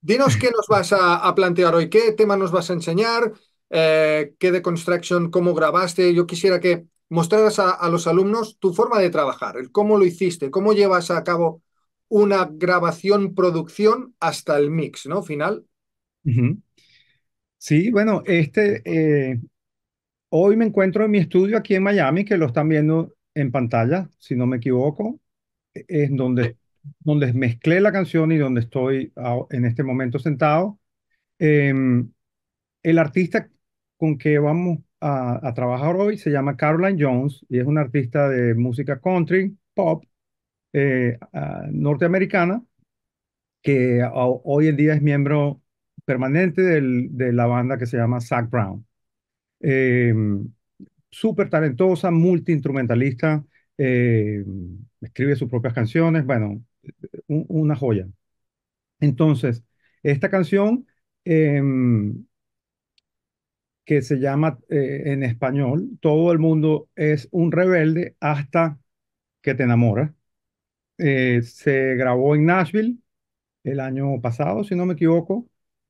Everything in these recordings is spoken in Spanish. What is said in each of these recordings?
Dinos qué nos vas a, plantear hoy, qué tema nos vas a enseñar, eh, qué de Construction, cómo grabaste. Yo quisiera que mostraras a, los alumnos tu forma de trabajar, el cómo lo hiciste, cómo llevas a cabo una grabación, producción hasta el mix, ¿no? Final. Sí, bueno, este, eh, hoy me encuentro en mi estudio aquí en Miami, que lo están viendo en pantalla, si no me equivoco, e-, es donde donde mezclé la canción y donde estoy en este momento sentado. Em, el artista con que vamos a, trabajar hoy se llama Caroline Jones y es una artista de música country, pop, eh, ah, norteamericana, que hoy en día es miembro permanente de la banda que se llama Zac Brown. Em, súper talentosa, multiinstrumentalista, instrumentalista em, escribe sus propias canciones, bueno, una joya. Entonces, esta canción em, que se llama eh, en español, Todo el mundo es un rebelde hasta que te enamoras, eh, se grabó en Nashville el año pasado, si no me equivoco,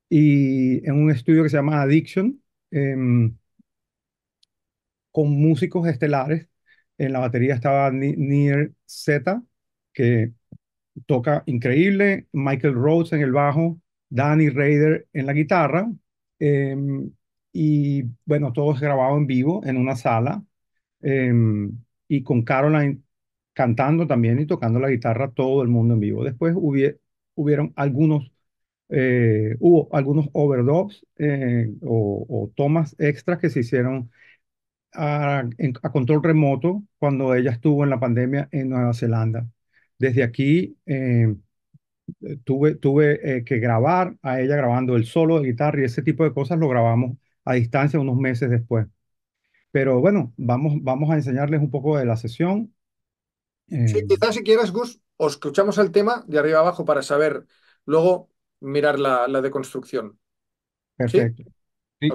y en un estudio que se llama Addiction, em, con músicos estelares. En la batería estaba Near Z, que toca increíble, Michael Rhodes en el bajo, Danny Raider en la guitarra, em, y bueno, todo es grabado en vivo en una sala, em, y con Caroline cantando también y tocando la guitarra todo el mundo en vivo. Después hubieron algunos, eh, hubo algunos overdubs eh, o, tomas extras que se hicieron a, control remoto cuando ella estuvo en la pandemia en Nueva Zelanda. Desde aquí eh, tuve, tuve eh, que grabar a ella grabando el solo de guitarra y ese tipo de cosas lo grabamos a distancia unos meses después. Pero bueno, vamos, vamos a enseñarles un poco de la sesión. Sí, eh, quizás si quieres, Gus, os escuchamos el tema de arriba abajo para saber luego mirar la, la deconstrucción. Perfecto. ¿Sí?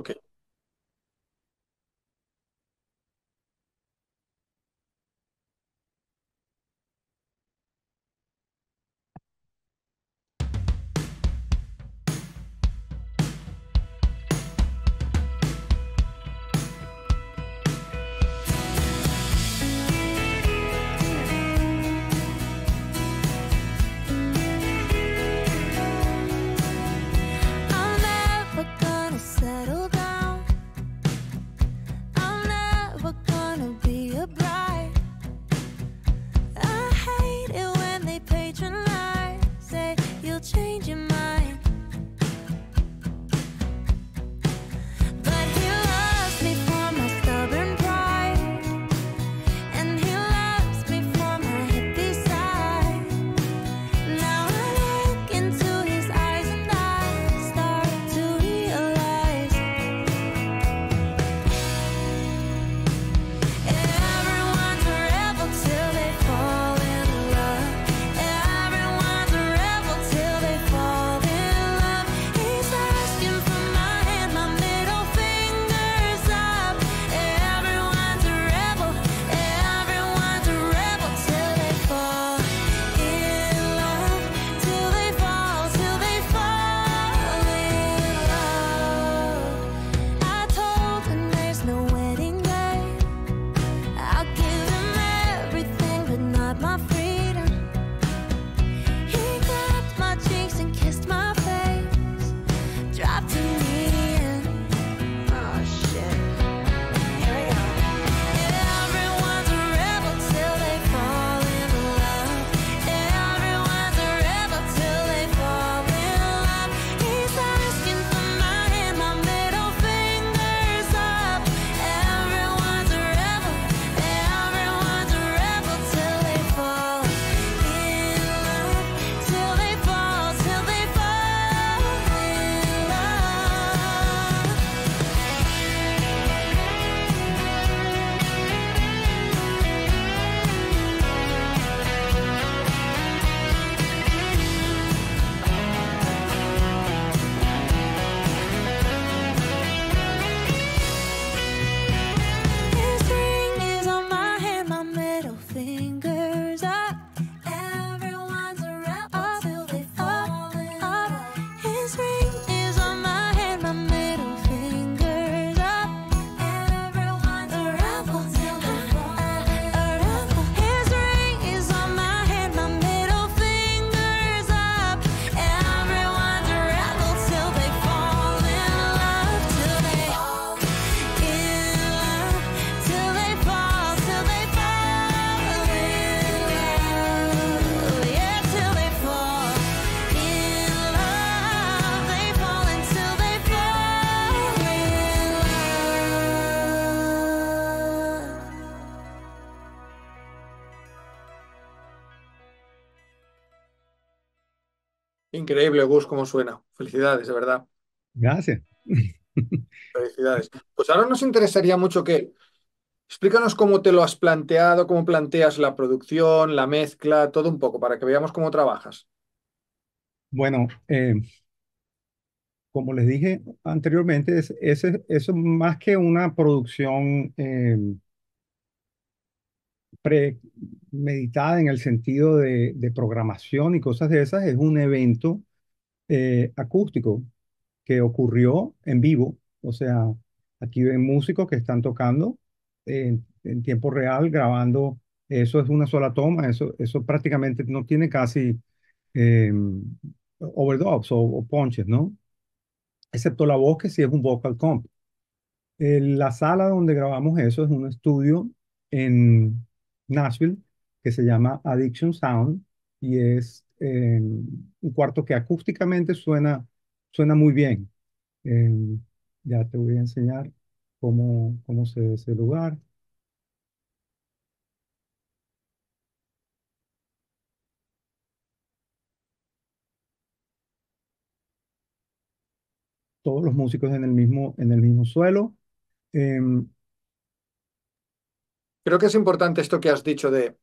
Increíble, Gus, cómo suena. Felicidades, de verdad. Gracias. Felicidades. Pues ahora nos interesaría mucho que explícanos cómo te lo has planteado, cómo planteas la producción, la mezcla, todo un poco, para que veamos cómo trabajas. Bueno, eh, como les dije anteriormente, es, es, más que una producción eh, pre, meditada en el sentido de, programación y cosas de esas, es un evento eh, acústico que ocurrió en vivo. O sea, aquí ven músicos que están tocando en, tiempo real, grabando. Eso es una sola toma, eso, eso prácticamente no tiene casi eh, overdubs o, ponches, ¿no? Excepto la voz que sí es un vocal comp. Eh, la sala donde grabamos eso es un estudio en Nashville que se llama Addiction Sound y es em, un cuarto que acústicamente suena, suena muy bien. Em, ya te voy a enseñar cómo, cómo se ve ese lugar. todos los músicos en el mismo, en el mismo suelo. Em, Creo que es importante esto que has dicho de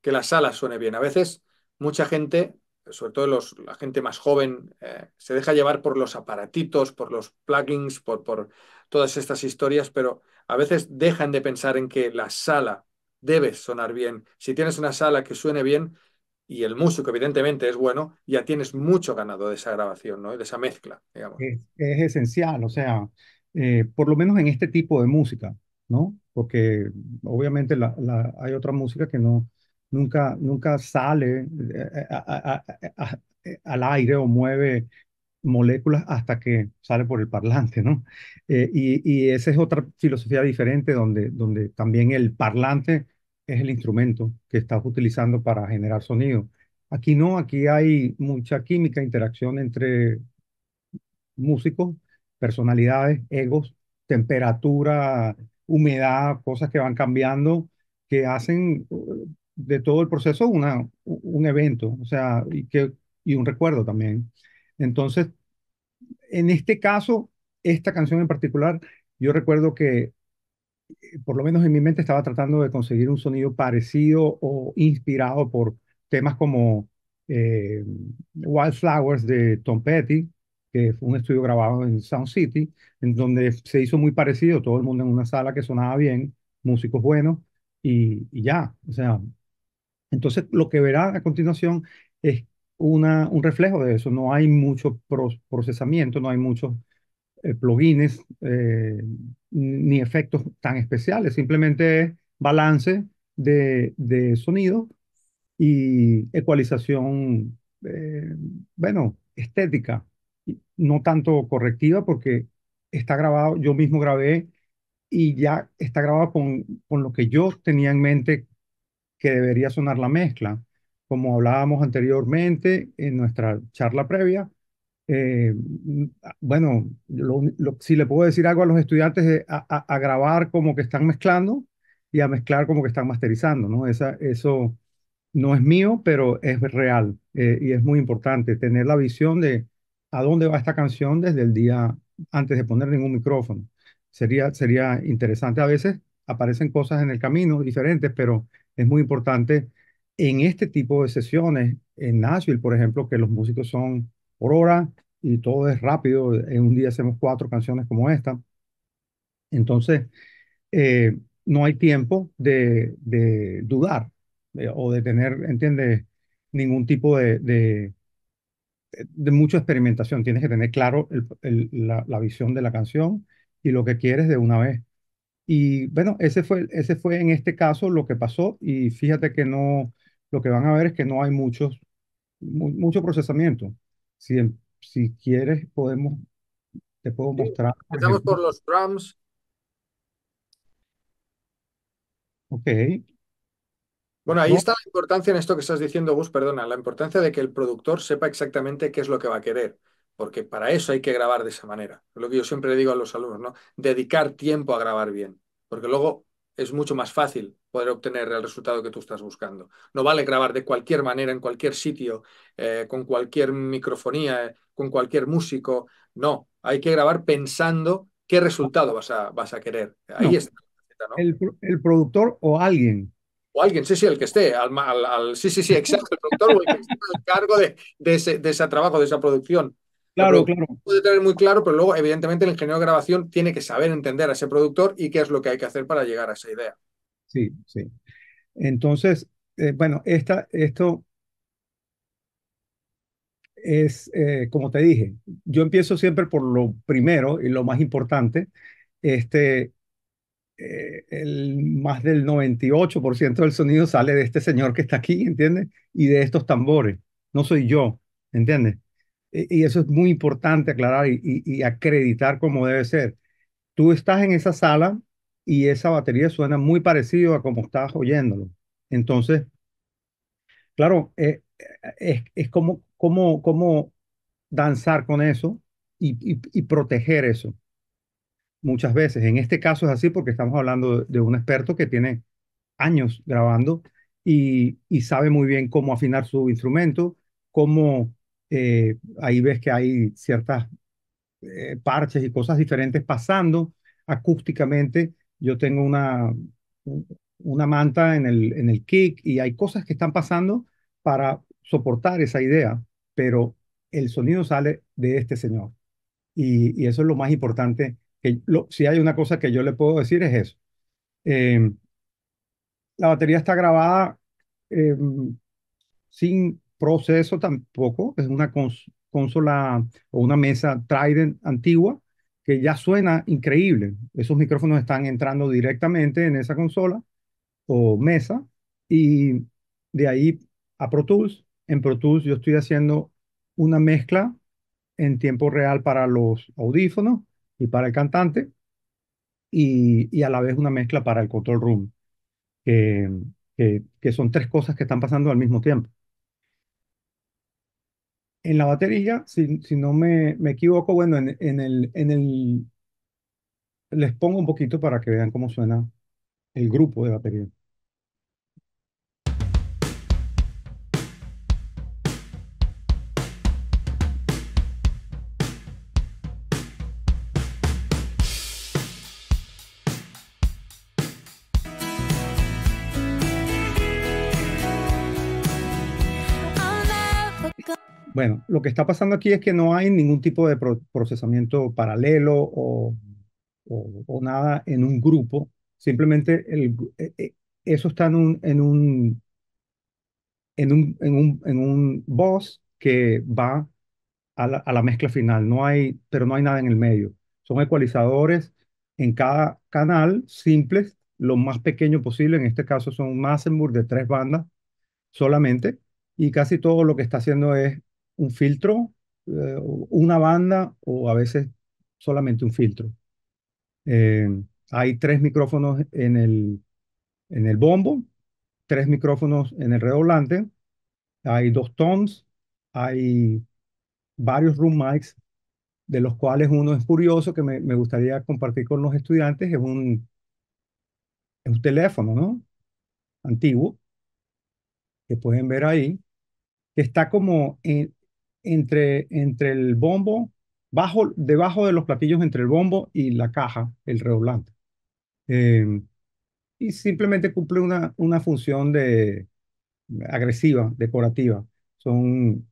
que la sala suene bien. A veces mucha gente, sobre todo la gente más joven, eh, se deja llevar por los aparatitos, por los plugins, por, por todas estas historias, pero a veces dejan de pensar en que la sala debe sonar bien. Si tienes una sala que suene bien y el músico evidentemente es bueno, ya tienes mucho ganado de esa grabación, ¿no? De esa mezcla, Es, esencial, o sea, eh, por lo menos en este tipo de música, ¿no? Porque obviamente la, hay otra música que no, nunca, nunca sale eh, eh, eh, al aire o mueve moléculas hasta que sale por el parlante, ¿no? y, esa es otra filosofía diferente donde, donde también el parlante es el instrumento que estás utilizando para generar sonido. Aquí no, aquí hay mucha química, interacción entre músicos, personalidades, egos, temperatura, humedad, cosas que van cambiando, que hacen de todo el proceso una, un evento, o sea, y, que, y un recuerdo también. Entonces, en este caso, esta canción en particular, yo recuerdo que, eh, por lo menos en mi mente, estaba tratando de conseguir un sonido parecido o inspirado por temas como eh, Wildflowers de Tom Petty, que fue un estudio grabado en Sound City, en donde se hizo muy parecido, todo el mundo en una sala que sonaba bien, músicos buenos, y, y ya, o sea, entonces, lo que verá a continuación es una, un reflejo de eso. No hay mucho procesamiento, no hay muchos eh, plugins eh, ni efectos tan especiales. Simplemente es balance de, sonido y ecualización, eh, bueno, estética, no tanto correctiva porque está grabado, yo mismo grabé y ya está grabado con, con lo que yo tenía en mente que debería sonar la mezcla. Como hablábamos anteriormente en nuestra charla previa, eh, bueno, si le puedo decir algo a los estudiantes, a, grabar como que están mezclando y a mezclar como que están masterizando, ¿no? Esa, eso no es mío, pero es real eh, y es muy importante tener la visión de a dónde va esta canción desde el día antes de poner ningún micrófono. Sería, sería interesante a veces aparecen cosas en el camino diferentes, pero es muy importante en este tipo de sesiones, en Nashville, por ejemplo, que los músicos son por hora y todo es rápido, en un día hacemos cuatro canciones como esta. Entonces, eh, no hay tiempo de, dudar eh, o de tener, ¿entiendes? Ningún tipo de, de, mucha experimentación. Tienes que tener claro la, visión de la canción y lo que quieres de una vez. Y bueno, ese fue, ese fue en este caso lo que pasó y fíjate que no, lo que van a ver es que no hay muchos, mucho procesamiento. Si, si quieres, podemos, te puedo mostrar. empezamos por, los drums. Ok. Bueno, ahí está la importancia en esto que estás diciendo, Gus, perdona, la importancia de que el productor sepa exactamente qué es lo que va a querer porque para eso hay que grabar de esa manera. Es lo que yo siempre le digo a los alumnos, ¿no? Dedicar tiempo a grabar bien, porque luego es mucho más fácil poder obtener el resultado que tú estás buscando. No vale grabar de cualquier manera, en cualquier sitio, eh, con cualquier microfonía, eh, con cualquier músico. No, hay que grabar pensando qué resultado vas a, vas a querer. Ahí está. ¿no? El, productor o alguien. O alguien, sí, sí, el que esté. sí, sí, sí, exacto. El productor o el que esté al cargo de ese trabajo, de esa producción. Claro, claro. Puede tener muy claro, pero luego, evidentemente, el ingeniero de grabación tiene que saber entender a ese productor y qué es lo que hay que hacer para llegar a esa idea. Sí, sí. Entonces, eh, bueno, esta, esto es, eh, como te dije, yo empiezo siempre por lo primero y lo más importante. Este, eh, el, más del 98% del sonido sale de este señor que está aquí, ¿entiendes? Y de estos tambores. No soy yo, ¿entiendes? Eh, y eso es muy importante aclarar y, acreditar como debe ser. Tú estás en esa sala y esa batería suena muy parecido a como estás oyéndolo. Entonces, claro, eh, eh, es, es, como, como, como danzar con eso y, proteger eso. Muchas veces, en este caso es así porque estamos hablando de, un experto que tiene años grabando y, y sabe muy bien cómo afinar su instrumento, cómo eh, ahí ves que hay ciertas eh, parches y cosas diferentes pasando acústicamente. Yo tengo una, una manta en el, en el kick y hay cosas que están pasando para soportar esa idea, pero el sonido sale de este señor. Y, eso es lo más importante. si hay una cosa que yo le puedo decir es eso. Em, la batería está grabada em, sin proceso tampoco, es una consola o una mesa Trident antigua que ya suena increíble. Esos micrófonos están entrando directamente en esa consola o mesa y de ahí a Pro Tools. En Pro Tools yo estoy haciendo una mezcla en tiempo real para los audífonos y para el cantante y, a la vez una mezcla para el control room, que, que son tres cosas que están pasando al mismo tiempo en la batería, si, no me, me, equivoco, bueno, en, en el, en el... Les pongo un poquito para que vean cómo suena el grupo de batería. Bueno, lo que está pasando aquí es que no hay ningún tipo de procesamiento paralelo o, o, nada en un grupo. Simplemente el, e, e, eso está en un, en un, en un, en un, boss que va a la, a la, mezcla final, no hay, pero no hay nada en el medio. Son ecualizadores en cada canal simples, lo más pequeño posible, en este caso son Massenburg de tres bandas solamente, y casi todo lo que está haciendo es un filtro, eh, una banda o a veces solamente un filtro. Eh, hay tres micrófonos en el, en el bombo, tres micrófonos en el redoblante, hay dos toms, hay varios room mics, de los cuales uno es curioso, que me, gustaría compartir con los estudiantes, es un, es un teléfono, ¿no? Antiguo, que pueden ver ahí, que está como en, entre, entre el bombo, bajo, debajo de los platillos entre el bombo y la caja, el redoblante. Em, y simplemente cumple una, una función de, agresiva, decorativa. Son,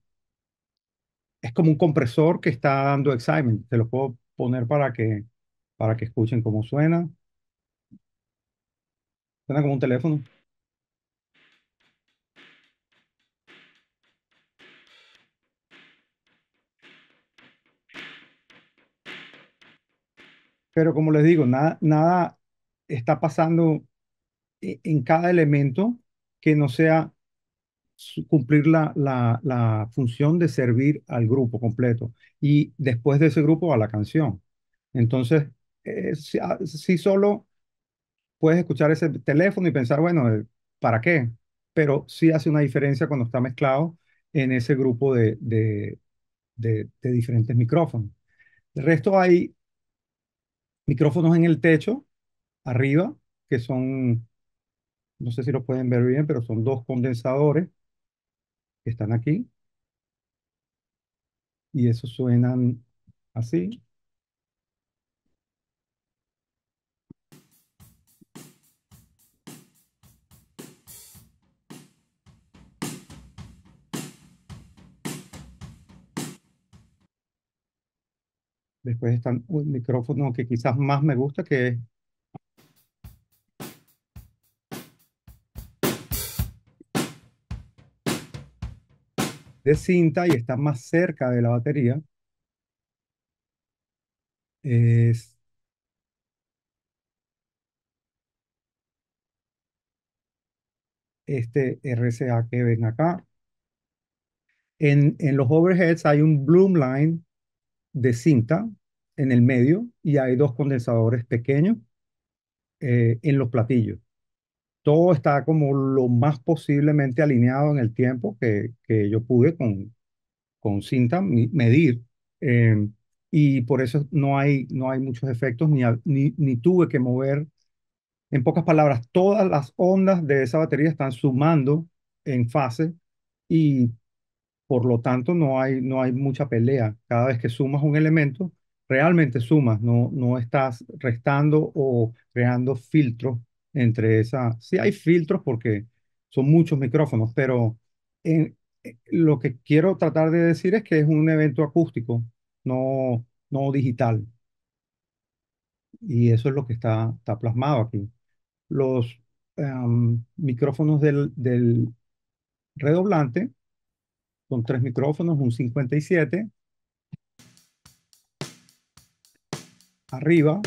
es como un compresor que está dando excitement se lo puedo poner para que, para que escuchen cómo suena. Suena como un teléfono. pero como les digo, nada, nada está pasando e, en cada elemento que no sea cumplir la, la, la, función de servir al grupo completo y después de ese grupo a la canción. Entonces, eh, sí ah, solo puedes escuchar ese teléfono y pensar, bueno, eh, ¿para qué? Pero sí hace una diferencia cuando está mezclado en ese grupo de, de, de, de diferentes micrófonos. El resto hay micrófonos en el techo, arriba, que son, no sé si lo pueden ver bien, pero son dos condensadores que están aquí. Y eso suenan así. Después está un micrófono que quizás más me gusta, que es de cinta y está más cerca de la batería. Es... Este RCA que ven acá. En, en los overheads hay un Bloom Line de cinta en el medio y hay dos condensadores pequeños eh, en los platillos. Todo está como lo más posiblemente alineado en el tiempo que, que yo pude con, con cinta medir. Em, y por eso no hay, no hay muchos efectos ni, ni, ni tuve que mover. En pocas palabras, todas las ondas de esa batería están sumando en fase y por lo tanto no hay, no hay mucha pelea. Cada vez que sumas un elemento, realmente sumas, no, no estás restando o creando filtros entre esa. Sí hay filtros porque son muchos micrófonos, pero en, eh, lo que quiero tratar de decir es que es un evento acústico, no, no digital. Y eso es lo que está, está plasmado aquí. Los em, micrófonos del, del redoblante son tres micrófonos, un 57, arriba.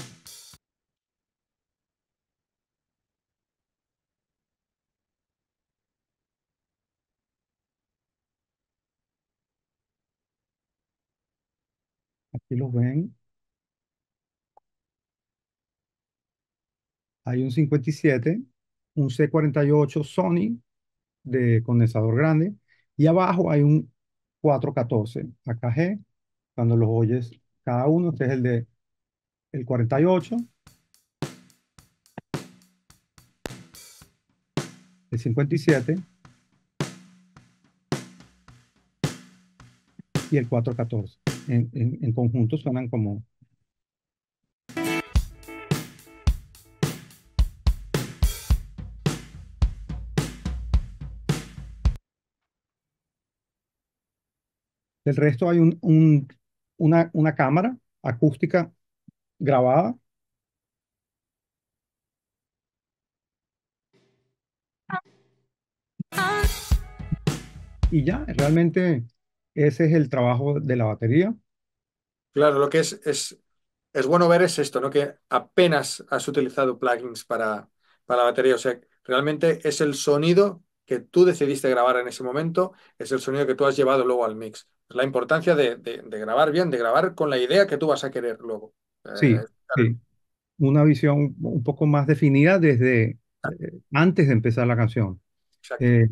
Aquí los ven. Hay un 57, un C48 Sony de condensador grande y abajo hay un 414 AKG. Cuando los oyes cada uno, este es el de el 48, el 57 y el 414. En, en, conjunto suenan como Del resto hay un, un, una, una, cámara acústica grabada. Y ya, realmente ese es el trabajo de la batería. Claro, lo que es, es, bueno ver es esto, ¿no? Que apenas has utilizado plugins para, para la batería. O sea, realmente es el sonido que tú decidiste grabar en ese momento, es el sonido que tú has llevado luego al mix. Es la importancia de grabar bien, de grabar con la idea que tú vas a querer luego. Sí, eh, sí. Una visión un poco más definida desde ah. eh, antes de empezar la canción. Eh,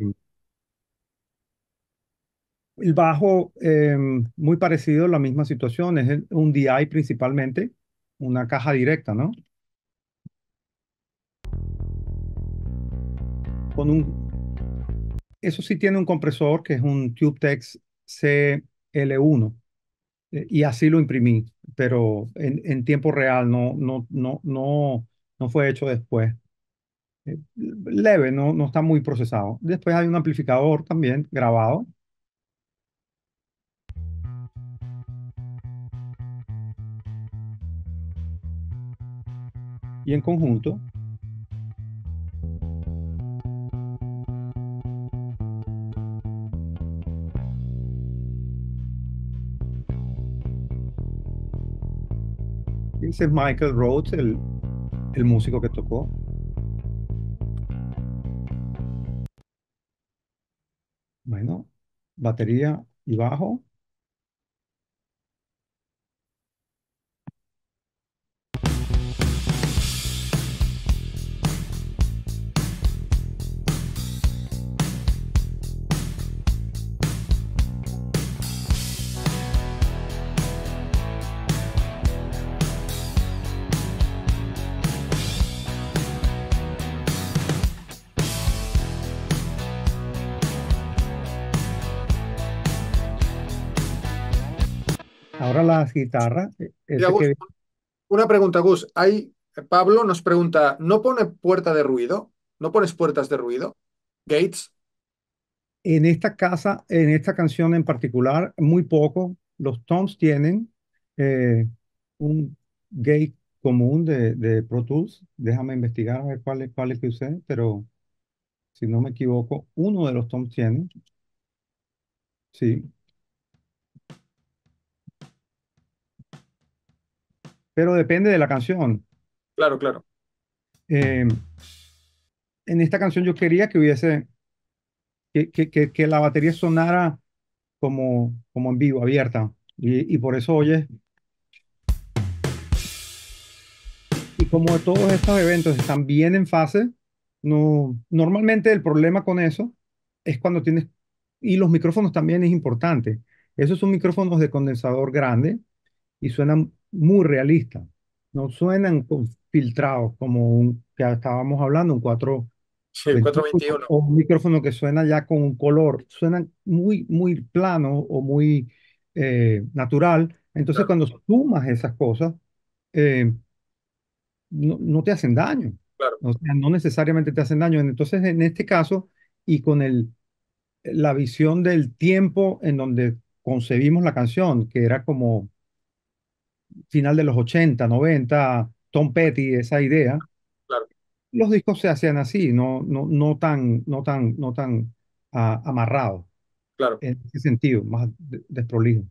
el bajo, em, muy parecido a la misma situación, es un DI principalmente, una caja directa, ¿no? Con un, eso sí tiene un compresor que es un TubeTex CL1. Eh, y así lo imprimí, pero en, tiempo real, no, no, no, no, fue hecho después. Eh, leve, no, no está muy procesado. Después hay un amplificador también grabado. Y en conjunto Ese Michael Rhodes, el, el músico que tocó. Bueno, batería y bajo. E-, una pregunta, Gus. Hay, Pablo nos pregunta, ¿no pone puerta de ruido? ¿No pones puertas de ruido? Gates. En esta casa, en esta canción en particular, muy poco. Los toms tienen eh, un gate común de, de, Pro Tools. Déjame investigar a ver cuál es, cuál que usé, pero si no me equivoco, uno de los toms tiene. Sí, pero depende de la canción. Claro, claro. Eh, en esta canción yo quería que hubiese, que, que, que, la batería sonara como, como en vivo, abierta. Y, y por eso oyes y como todos estos eventos están bien en fase, no, normalmente el problema con eso es cuando tienes, y los micrófonos también es importante, esos son micrófonos de condensador grande y suenan muy realistas. No suenan filtrados como un que estábamos hablando, un 4 421 o un micrófono que suena ya con un color, suenan muy muy plano o muy eh, natural. Entonces cuando sumas esas cosas eh, no, no, te hacen daño. no necesariamente te hacen daño. Entonces, en este caso, y con el, la visión del tiempo en donde concebimos la canción, que era como final de los 80, 90, Tom Petty, esa idea, los discos se hacían así, no, no, no tan, no tan, no tan ah, amarrados. Claro. En ese sentido, más desprolijo.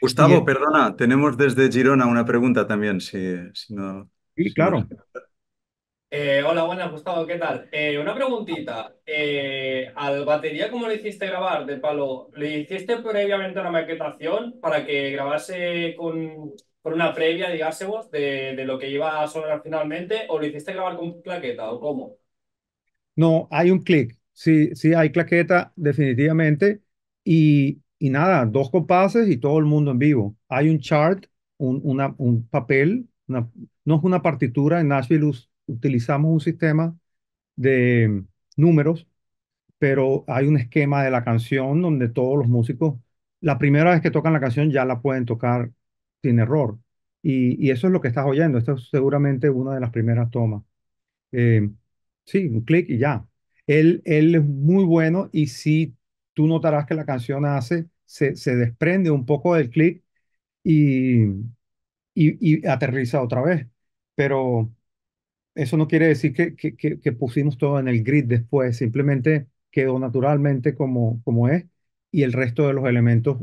Gustavo, perdona, tenemos desde Girona una pregunta también, si, no. Sí, claro. Eh, hola, buenas, Gustavo, ¿qué tal? Eh, una preguntita. Eh, ¿Al batería cómo le hiciste grabar de palo? ¿Le hiciste previamente una maquetación para que grabase con por una previa, digásemos, de, de lo que iba a sonar finalmente, o lo hiciste grabar con claqueta, o cómo? No, hay un clic, sí, sí, hay claqueta, definitivamente, y, nada, dos compases y todo el mundo en vivo. Hay un chart, un, un papel, no es una partitura, en Nashville utilizamos un sistema de números, pero hay un esquema de la canción donde todos los músicos, la primera vez que tocan la canción ya la pueden tocar sin error. Y, eso es lo que estás oyendo. Esto es seguramente una de las primeras tomas. Eh, sí, un clic y ya. Él, él es muy bueno y si tú notarás que la canción hace, se, se desprende un poco del clic y, y, aterriza otra vez. Pero eso no quiere decir que, que, pusimos todo en el grid después, simplemente quedó naturalmente como, como es y el resto de los elementos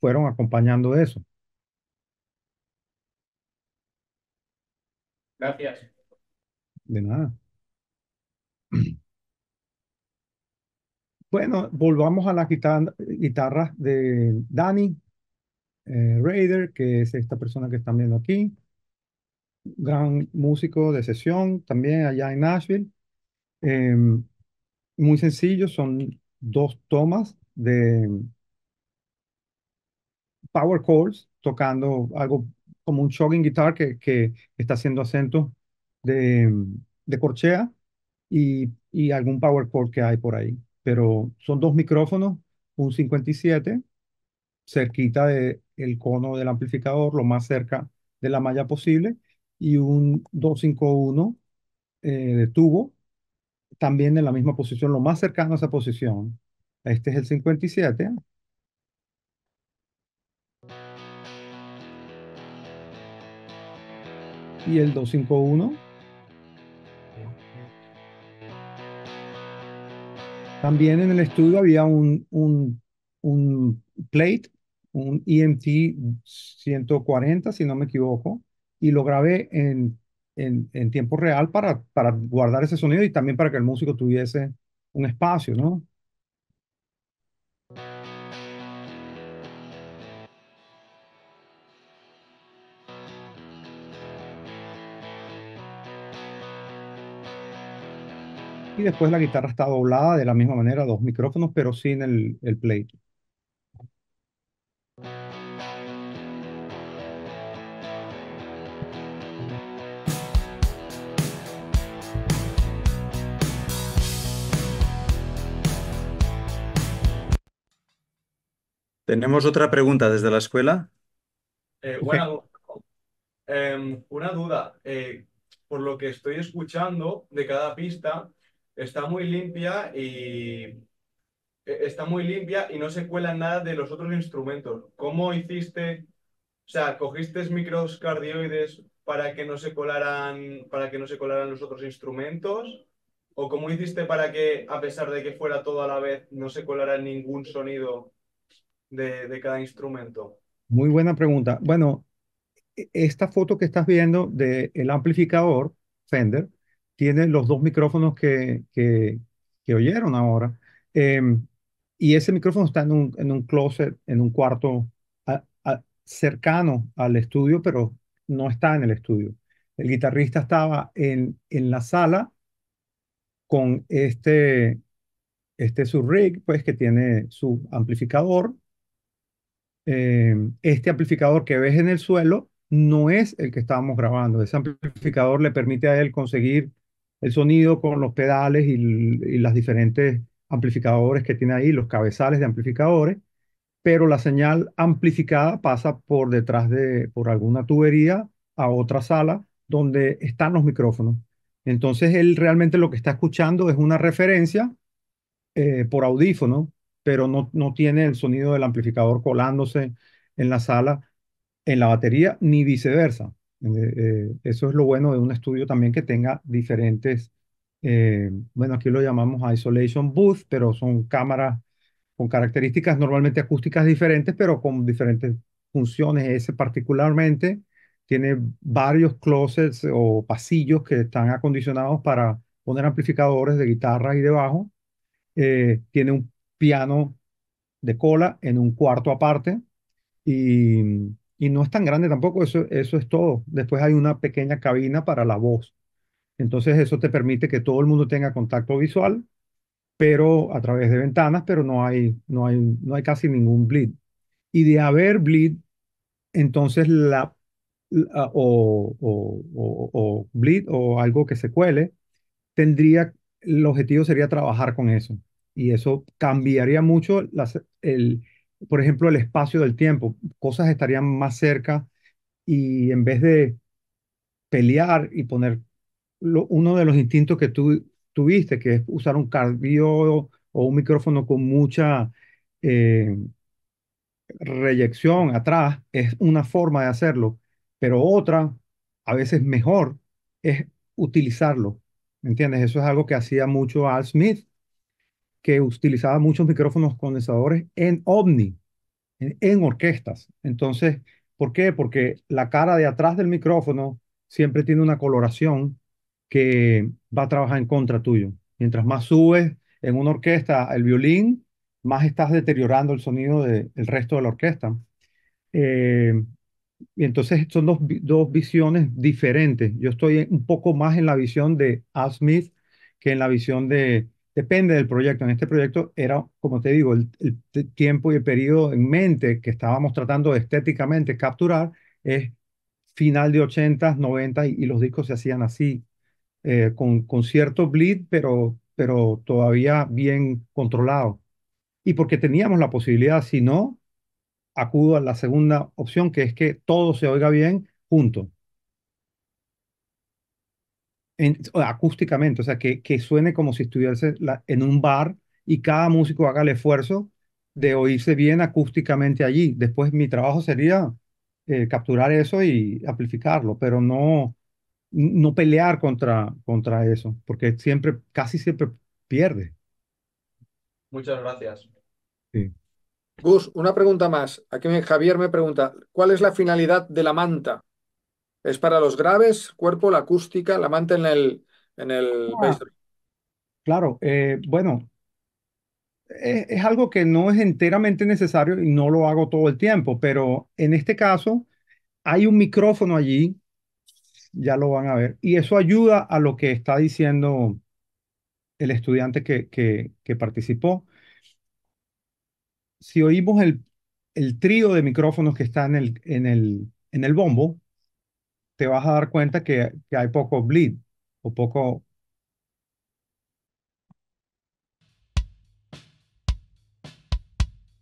fueron acompañando eso. Gracias. De nada. Bueno, volvamos a la guitarras de Danny eh, Raider, que es esta persona que están viendo aquí. Gran músico de sesión también allá en Nashville. Em, muy sencillo, son dos tomas de power chords tocando algo como un shocking guitar que, que está haciendo acentos mm, de, corchea y, algún power chord que hay por ahí. Pero son dos micrófonos, un 57, cerquita del el cono del amplificador, lo más cerca de la malla posible, y un 251 eh, de tubo, también en la misma posición, lo más cercano a esa posición. Este es el 57. y el 251. También en el estudio había un, un, plate, un EMT 140, si no me equivoco, y lo grabé en, en, tiempo real para, para guardar ese sonido y también para que el músico tuviese un espacio, ¿no? y después la guitarra está doblada de la misma manera, dos micrófonos, pero sin el, el play. Tenemos otra pregunta desde la escuela. Eh, bueno, em, una duda. Eh, por lo que estoy escuchando de cada pista, está muy limpia y e, está muy limpia y no se cuela nada de los otros instrumentos. ¿Cómo hiciste? O sea, cogiste micros cardioides para que no se colaran, para que no se colaran los otros instrumentos. ¿O cómo hiciste para que, a pesar de que fuera todo a la vez, no se colara ningún sonido de, cada instrumento? Muy buena pregunta. Bueno, e, esta foto que estás viendo del amplificador Fender, tiene los dos micrófonos que, que, oyeron ahora. Em, y ese micrófono está en un, en un closet, en un cuarto cercano al estudio, pero no está en el estudio. El guitarrista estaba en, en la sala con este, este su rig, pues que tiene su amplificador. Em, este amplificador que ves en el suelo no es el que estábamos grabando. Ese amplificador le permite a él conseguir el sonido con los pedales y, y las diferentes amplificadores que tiene ahí, los cabezales de amplificadores, pero la señal amplificada pasa por detrás de, por alguna tubería a otra sala donde están los micrófonos. Entonces él realmente lo que está escuchando es una referencia eh, por audífono, pero no, no tiene el sonido del amplificador colándose en la sala, en la batería, ni viceversa. Eh, eh, eso es lo bueno de un estudio también que tenga diferentes, eh, bueno, aquí lo llamamos isolation booth, pero son cámaras con características normalmente acústicas diferentes, pero con diferentes funciones. Ese particularmente tiene varios closets o pasillos que están acondicionados para poner amplificadores de guitarra y de bajo. tiene un piano de cola en un cuarto aparte y y no es tan grande tampoco, eso, eso es todo. Después hay una pequeña cabina para la voz. Entonces eso te permite que todo el mundo tenga contacto visual, pero a través de ventanas, pero no hay, no hay, no hay casi ningún bleed. Y de haber bleed, entonces la, o, o, o, bleed o algo que se cuele, tendría, el objetivo sería trabajar con eso. Y eso cambiaría mucho las, el, por ejemplo, el espacio del tiempo. Cosas estarían más cerca y en vez de pelear y poner uno de los instintos que tú tuviste, que es usar un cardio o un micrófono con mucha eh, reyección atrás, es una forma de hacerlo, pero otra, a veces mejor, es utilizarlo. ¿Me entiendes? Eso es algo que hacía mucho Al Smith que utilizaba muchos micrófonos condensadores en ovni, en, orquestas. Entonces, ¿por qué? Porque la cara de atrás del micrófono siempre tiene una coloración que va a trabajar en contra tuyo. Mientras más subes en una orquesta el violín, más estás deteriorando el sonido del resto de la orquesta. Eh, y entonces son dos, dos visiones diferentes. Yo estoy un poco más en la visión de A. Smith que en la visión de, Depende del proyecto. En este proyecto era, como te digo, el, tiempo y el periodo en mente que estábamos tratando de estéticamente capturar es final de 80, 90 y, y los discos se hacían así, eh, con, cierto bleed, pero, pero todavía bien controlado. Y porque teníamos la posibilidad, si no, acudo a la segunda opción, que es que todo se oiga bien junto acústicamente, o sea, que, que suene como si estuviese en un bar y cada músico haga el esfuerzo de oírse bien acústicamente allí. Después mi trabajo sería eh, capturar eso y amplificarlo, pero no, no pelear contra, contra eso, porque siempre, casi siempre pierde. Muchas gracias. Gus, una pregunta más. Aquí Javier me pregunta, ¿cuál es la finalidad de la manta? Es para los graves, cuerpo, la acústica, la manta en el, en el ah. Claro, eh, bueno, e, es, algo que no es enteramente necesario y no lo hago todo el tiempo, pero en este caso hay un micrófono allí, ya lo van a ver, y eso ayuda a lo que está diciendo el estudiante que, que, que participó. Si oímos el, el trío de micrófonos que está en el, en el, en el bombo, te vas a dar cuenta que, hay poco bleed o poco...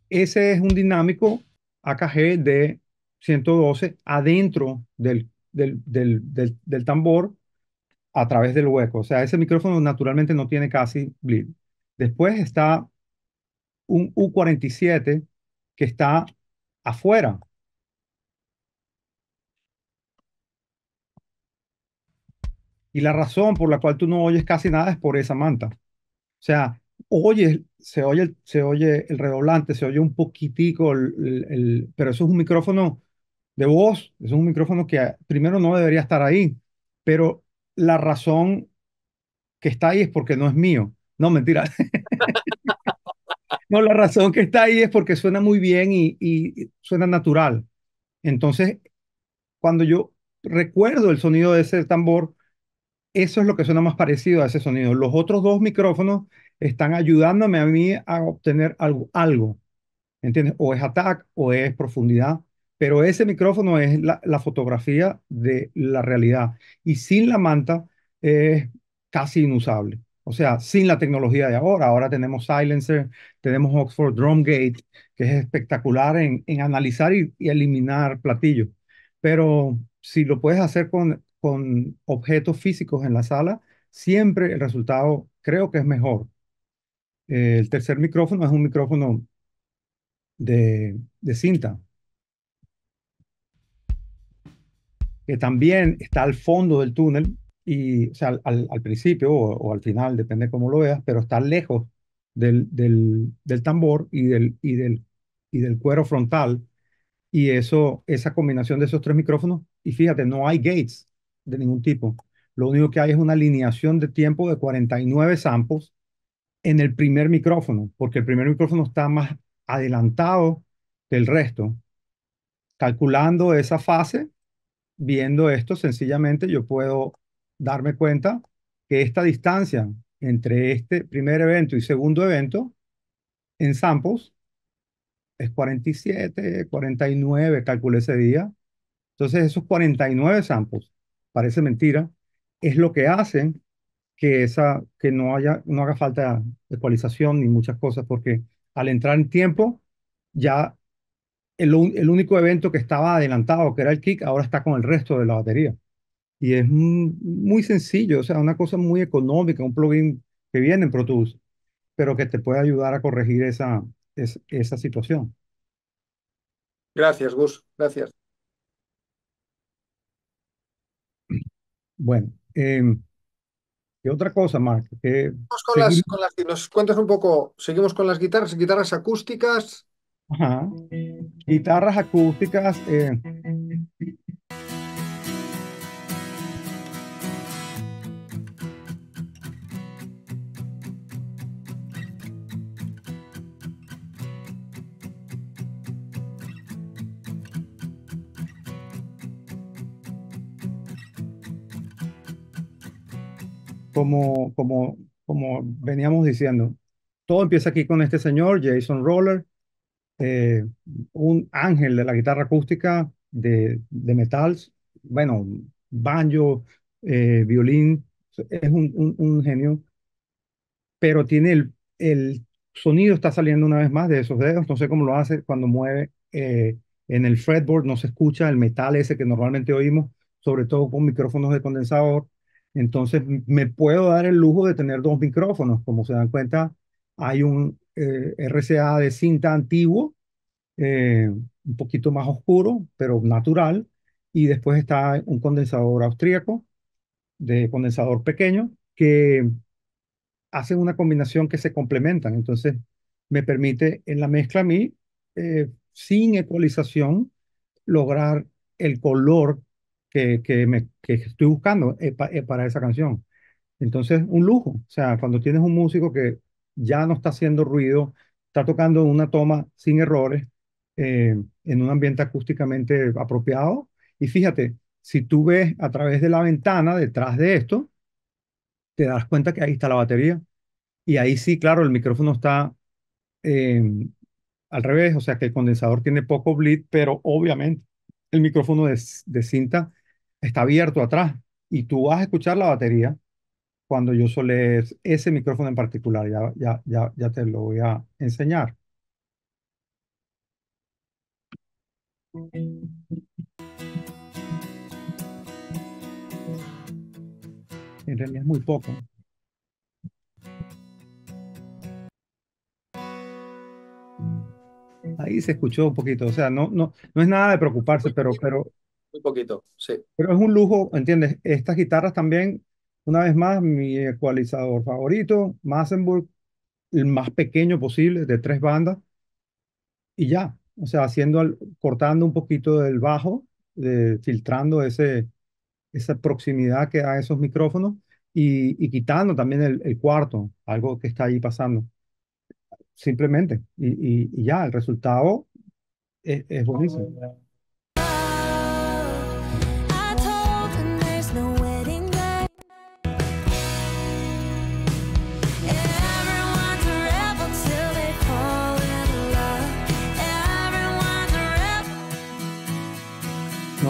Ese es un dinámico AKG de 112 adentro del, del, del tambor a través del hueco. O sea, ese micrófono naturalmente no tiene casi bleed. Después está un U47 que está afuera Y la razón por la cual tú no oyes casi nada es por esa manta. O sea, oye, se oye el, se oye el redoblante, se oye un poquitico, el, el, pero eso es un micrófono de voz, es un micrófono que ah, primero no debería estar ahí, pero la razón que está ahí es porque no es mío. No, mentira. no, la razón que está ahí es porque suena muy bien y, y suena natural. Entonces, cuando yo recuerdo el sonido de ese tambor, eso es lo que suena más parecido a ese sonido. Los otros dos micrófonos están ayudándome a mí a obtener algo, algo ¿entiendes? O es attack o es profundidad, pero ese micrófono es la, fotografía de la realidad. Y sin la manta es casi inusable. O sea, sin la tecnología de ahora, ahora tenemos Silencer, tenemos Oxford Drum Gate, que es espectacular en, analizar y eliminar platillos. Pero si lo puedes hacer con, con objetos físicos en la sala, siempre el resultado creo que es mejor. el tercer micrófono es un micrófono de, de cinta, que también está al fondo del túnel, y, o sea, al, al principio o, o, al final, depende cómo lo veas, pero está lejos del, del, del tambor y del, y, del, y del cuero frontal. Y eso, esa combinación de esos tres micrófonos, y fíjate, no hay gates, de ningún tipo. Lo único que hay es una alineación de tiempo de 49 samples en el primer micrófono, porque el primer micrófono está más adelantado del resto. Calculando esa fase, viendo esto, sencillamente yo puedo darme cuenta que esta distancia entre este primer evento y segundo evento en samples es 47, 49, calculé ese día. Entonces esos 49 samples parece mentira, es lo que hacen que, esa, que no, haya, no haga falta ecualización ni muchas cosas, porque al entrar en tiempo, ya el, único evento que estaba adelantado, que era el kick, ahora está con el resto de la batería. Y es muy sencillo, o sea, una cosa muy económica, un plugin que viene en Pro Tools, pero que te puede ayudar a corregir esa, esa situación. Gracias, Gus. Gracias. Bueno, eh, ¿qué otra cosa, Mark? Seguimos con las, nos cuentas un poco, seguimos con las guitarras, guitarras acústicas. Ajá. Guitarras acústicas, eh, como, como, veníamos diciendo, todo empieza aquí con este señor, Jason Roller, eh, un ángel de la guitarra acústica, de, de metals, bueno, banjo, eh, violín, es un, genio, pero tiene el, el sonido está saliendo una vez más de esos dedos, no sé cómo lo hace cuando mueve eh, en el fretboard, no se escucha el metal ese que normalmente oímos, sobre todo con micrófonos de condensador, entonces, me puedo dar el lujo de tener dos micrófonos. Como se dan cuenta, hay un eh, RCA de cinta antiguo, eh, un poquito más oscuro, pero natural. Y después está un condensador austríaco, de condensador pequeño, que hace una combinación que se complementan. Entonces, me permite en la mezcla a mí, eh, sin ecualización, lograr el color que, que, me, que estoy buscando eh, eh, para esa canción. Entonces, un lujo. O sea, cuando tienes un músico que ya no está haciendo ruido, está tocando una toma sin errores, eh, en un ambiente acústicamente apropiado. Y fíjate, si tú ves a través de la ventana detrás de esto, te das cuenta que ahí está la batería. Y ahí sí, claro, el micrófono está em, al revés, o sea que el condensador tiene poco bleed, pero obviamente el micrófono de, de cinta está abierto atrás y tú vas a escuchar la batería cuando yo solé ese micrófono en particular. Ya, ya, ya, ya te lo voy a enseñar. En realidad es muy poco. Ahí se escuchó un poquito, o sea, no, no, no es nada de preocuparse, pero, pero, muy poquito, sí. Pero es un lujo, ¿entiendes? Estas guitarras también, una vez más, mi ecualizador favorito, Massenburg, el más pequeño posible, de tres bandas, y ya. O sea, haciendo, cortando un poquito del bajo, de, filtrando ese, esa proximidad que da esos micrófonos y, y quitando también el, cuarto, algo que está ahí pasando. Simplemente. Y, y, ya, el resultado es, es buenísimo.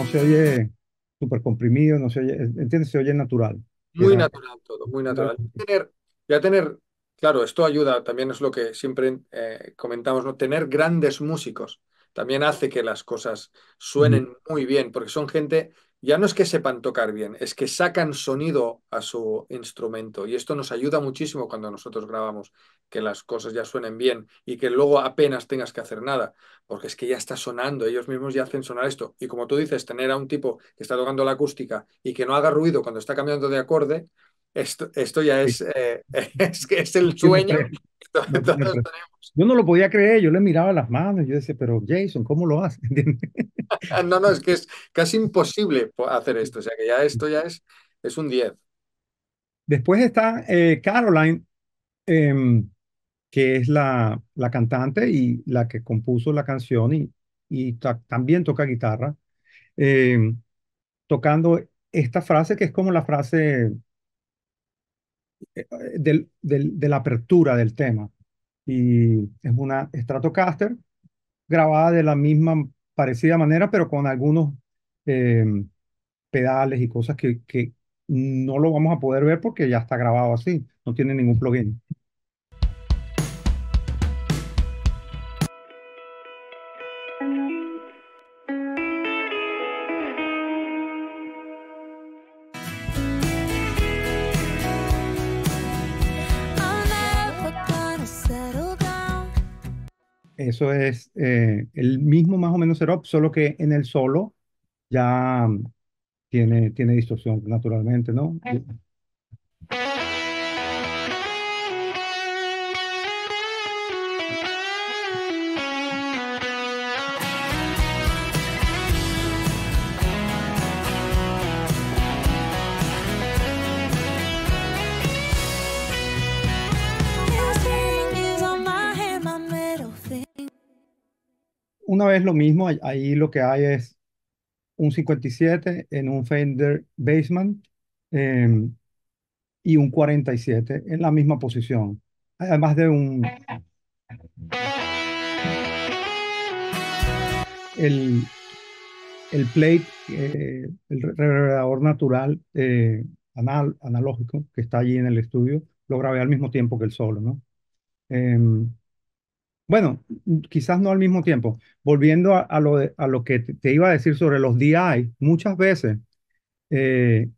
se oye súper comprimido, no se oye, ¿entiendes? Se oye natural. Muy natural todo, muy natural. ya tener, claro, esto ayuda, también es lo que siempre eh, comentamos, ¿no? Tener grandes músicos también hace que las cosas suenen muy bien, porque son gente ya no es que sepan tocar bien, es que sacan sonido a su instrumento. Y esto nos ayuda muchísimo cuando nosotros grabamos, que las cosas ya suenen bien y que luego apenas tengas que hacer nada, porque es que ya está sonando, ellos mismos ya hacen sonar esto. Y como tú dices, tener a un tipo que está tocando la acústica y que no haga ruido cuando está cambiando de acorde, esto, esto ya es, eh, es, que es el sueño Yo no lo podía creer, yo le miraba las manos, yo decía, pero Jason, ¿cómo lo haces? no, no, es que es casi imposible hacer esto, o sea que ya esto ya es, es un 10. Después está eh, Caroline, em, que es la, la, cantante y la que compuso la canción y, y también toca guitarra, em, tocando esta frase que es como la frase eh, del, de la apertura del tema. Y es una Stratocaster grabada de la misma parecida manera, pero con algunos em, pedales y cosas que, que no lo vamos a poder ver porque ya está grabado así, no tiene ningún plugin. Eso es eh, el mismo más o menos setup, solo que en el solo ya mm, tiene, tiene distorsión naturalmente, ¿no? una vez lo mismo, ahí lo que hay es un 57 en un Fender Basement em, y un 47 en la misma posición, además de un... El, plate, eh, el reverberador natural eh, anal, analógico que está allí en el estudio, lo grabé al mismo tiempo que el solo, ¿no? Em, bueno, quizás no al mismo tiempo. Volviendo a, lo, a lo que te iba a decir sobre los DI, muchas veces eh,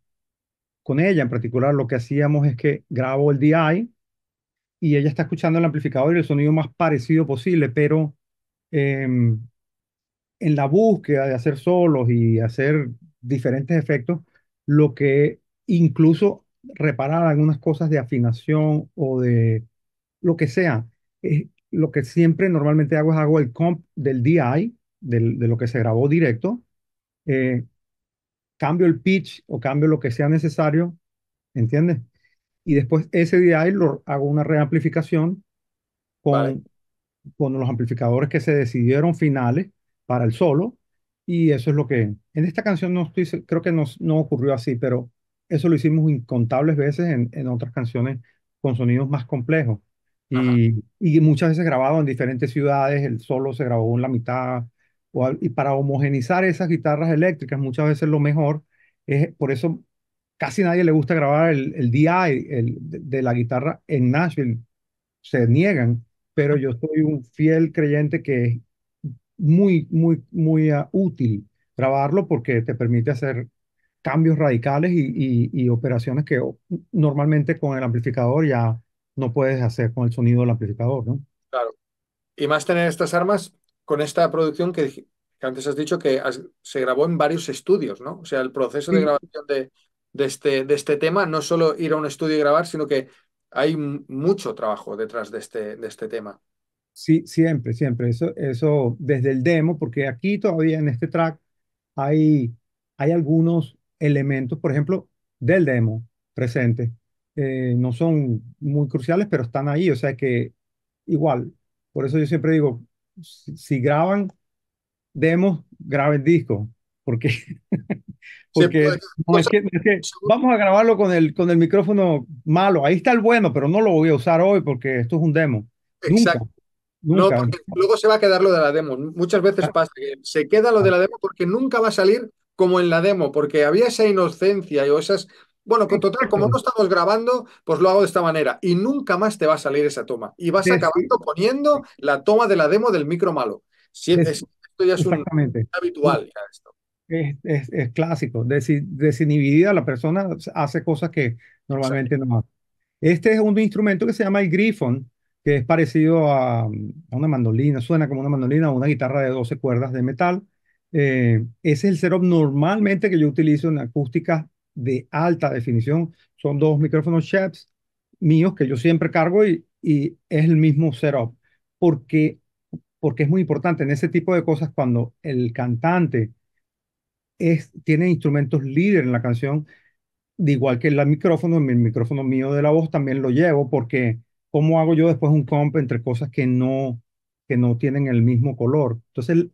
con ella en particular lo que hacíamos es que grabo el DI y ella está escuchando el amplificador y el sonido más parecido posible, pero em, en la búsqueda de hacer solos y hacer diferentes efectos, lo que incluso reparar algunas cosas de afinación o de lo que sea, es, eh, lo que siempre normalmente hago es hago el comp del DI, de lo que se grabó directo. Eh, cambio el pitch o cambio lo que sea necesario, ¿entiendes? Y después ese DI lo hago una reamplificación con, con los amplificadores que se decidieron finales para el solo. Y eso es lo que... En esta canción no estoy, creo que no, no ocurrió así, pero eso lo hicimos incontables veces en otras canciones con sonidos más complejos. Y, y, muchas veces grabado en diferentes ciudades, el solo se grabó en la mitad. O, y para homogenizar esas guitarras eléctricas, muchas veces lo mejor es, por eso casi nadie le gusta grabar el, el DI el, de la guitarra en Nashville, se niegan, pero yo soy un fiel creyente que es muy, muy, muy ah, útil grabarlo porque te permite hacer cambios radicales y, y, y operaciones que normalmente con el amplificador ya no puedes hacer con el sonido del amplificador, ¿no? Claro. Y más tener estas armas con esta producción que, antes has dicho que se grabó en varios estudios, ¿no? O sea, el proceso de grabación de, este, de este tema, no solo ir a un estudio y grabar, sino que hay mucho trabajo detrás de este, de este tema. Sí, siempre, siempre. Eso, eso desde el demo, porque aquí todavía en este track hay, hay algunos elementos, por ejemplo, del demo presente. Eh, no son muy cruciales, pero están ahí, o sea que igual, por eso yo siempre digo, si, graban demos, graben disco, porque, porque vamos a grabarlo con el, con el micrófono malo, ahí está el bueno, pero no lo voy a usar hoy porque esto es un demo. Exacto. No, porque luego se va a quedar lo de la demo. Muchas veces ah. pasa que se queda lo de ah. la demo porque nunca va a salir como en la demo, porque había esa inocencia o esas bueno, con total, como no estamos grabando, pues lo hago de esta manera. Y nunca más te va a salir esa toma. Y vas acabando poniendo la toma de la demo del micro malo. Si es, esto ya es un, habitual. esto. Es, clásico. desinhibida, la persona hace cosas que normalmente no hace. Este es un instrumento que se llama el Griffon, que es parecido a, una mandolina, suena como una mandolina o una guitarra de 12 cuerdas de metal. Eh, ese es el setup normalmente que yo utilizo en acústicas de alta definición. Son dos micrófonos Chefs míos que yo siempre cargo y, y es el mismo setup. Porque, porque es muy importante en ese tipo de cosas cuando el cantante es, tiene instrumentos líder en la canción, de igual que el micrófono, el micrófono mío de la voz también lo llevo porque ¿cómo hago yo después un comp entre cosas que no, que no tienen el mismo color? Entonces,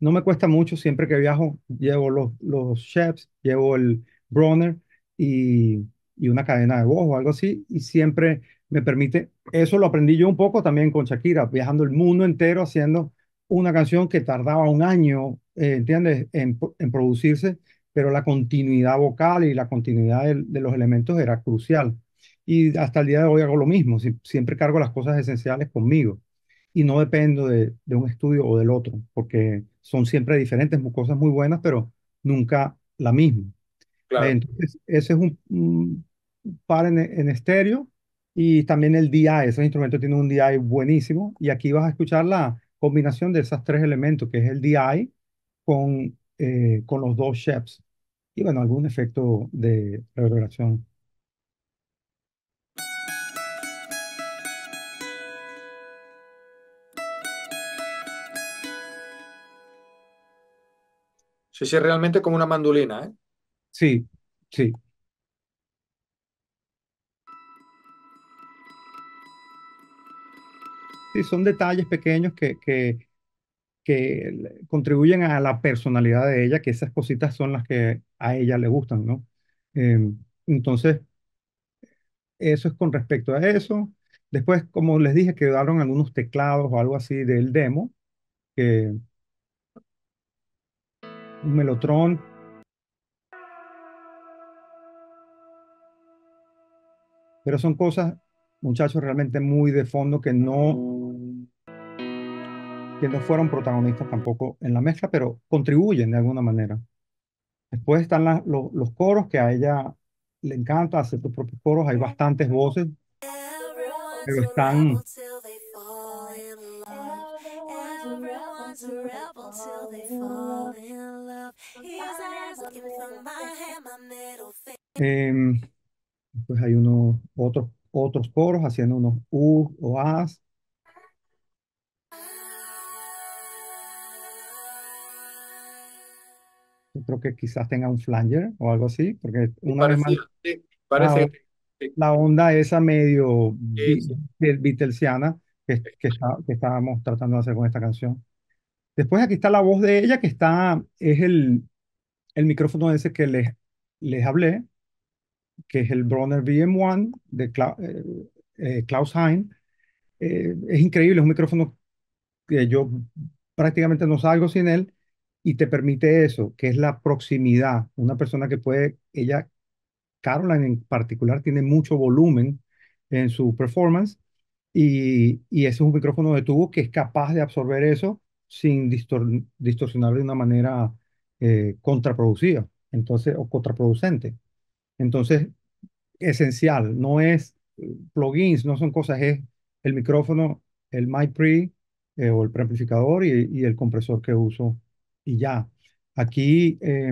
no me cuesta mucho, siempre que viajo llevo los, los chefs, llevo el, Bronner y, una cadena de voz o algo así, y siempre me permite, eso lo aprendí yo un poco también con Shakira, viajando el mundo entero haciendo una canción que tardaba un año, eh, ¿entiendes?, en, producirse, pero la continuidad vocal y la continuidad de, los elementos era crucial. Y hasta el día de hoy hago lo mismo, siempre cargo las cosas esenciales conmigo y no dependo de un estudio o del otro, porque son siempre diferentes, cosas muy buenas, pero nunca la misma ese es un, par en, estéreo y también el DI. Ese instrumento tiene un DI buenísimo y aquí vas a escuchar la combinación de esos tres elementos, que es el DI con, eh, con los dos chefs y bueno, algún efecto de reverberación. sí, sí, realmente como una mandolina, ¿eh? Sí, sí. Sí, son detalles pequeños que, que, que contribuyen a la personalidad de ella, que esas cositas son las que a ella le gustan, ¿no? Em, entonces, eso es con respecto a eso. Después, como les dije, quedaron algunos teclados o algo así del demo, que un melotron. Pero son cosas, muchachos, realmente muy de fondo que no, que fueron protagonistas tampoco en la mezcla, pero contribuyen de alguna manera. Después están los coros, que a ella le encanta hacer sus propios coros, hay bastantes voces, pero están em, Después pues hay unos otros, otros poros haciendo unos U o As. Yo creo que quizás tenga un flanger o algo así, porque una vez más parece, la, onda esa medio sí. que, estábamos tratando de hacer con esta canción. Después aquí está la voz de ella, que está, es el, el micrófono ese que les, les hablé, que es el Bronner VM1 de eh, eh, Klaus Hein. Eh, es increíble, es un micrófono que yo prácticamente no salgo sin él y te permite eso, que es la proximidad. Una persona que puede, ella, Caroline en particular, tiene mucho volumen en su performance y, es un micrófono de tubo que es capaz de absorber eso sin distorsionar de una manera contraproducida entonces, o contraproducente. Entonces, esencial, no es eh, plugins, no son cosas, es el micrófono, el mic eh, o el preamplificador y, y, el compresor que uso y ya. Aquí... Eh,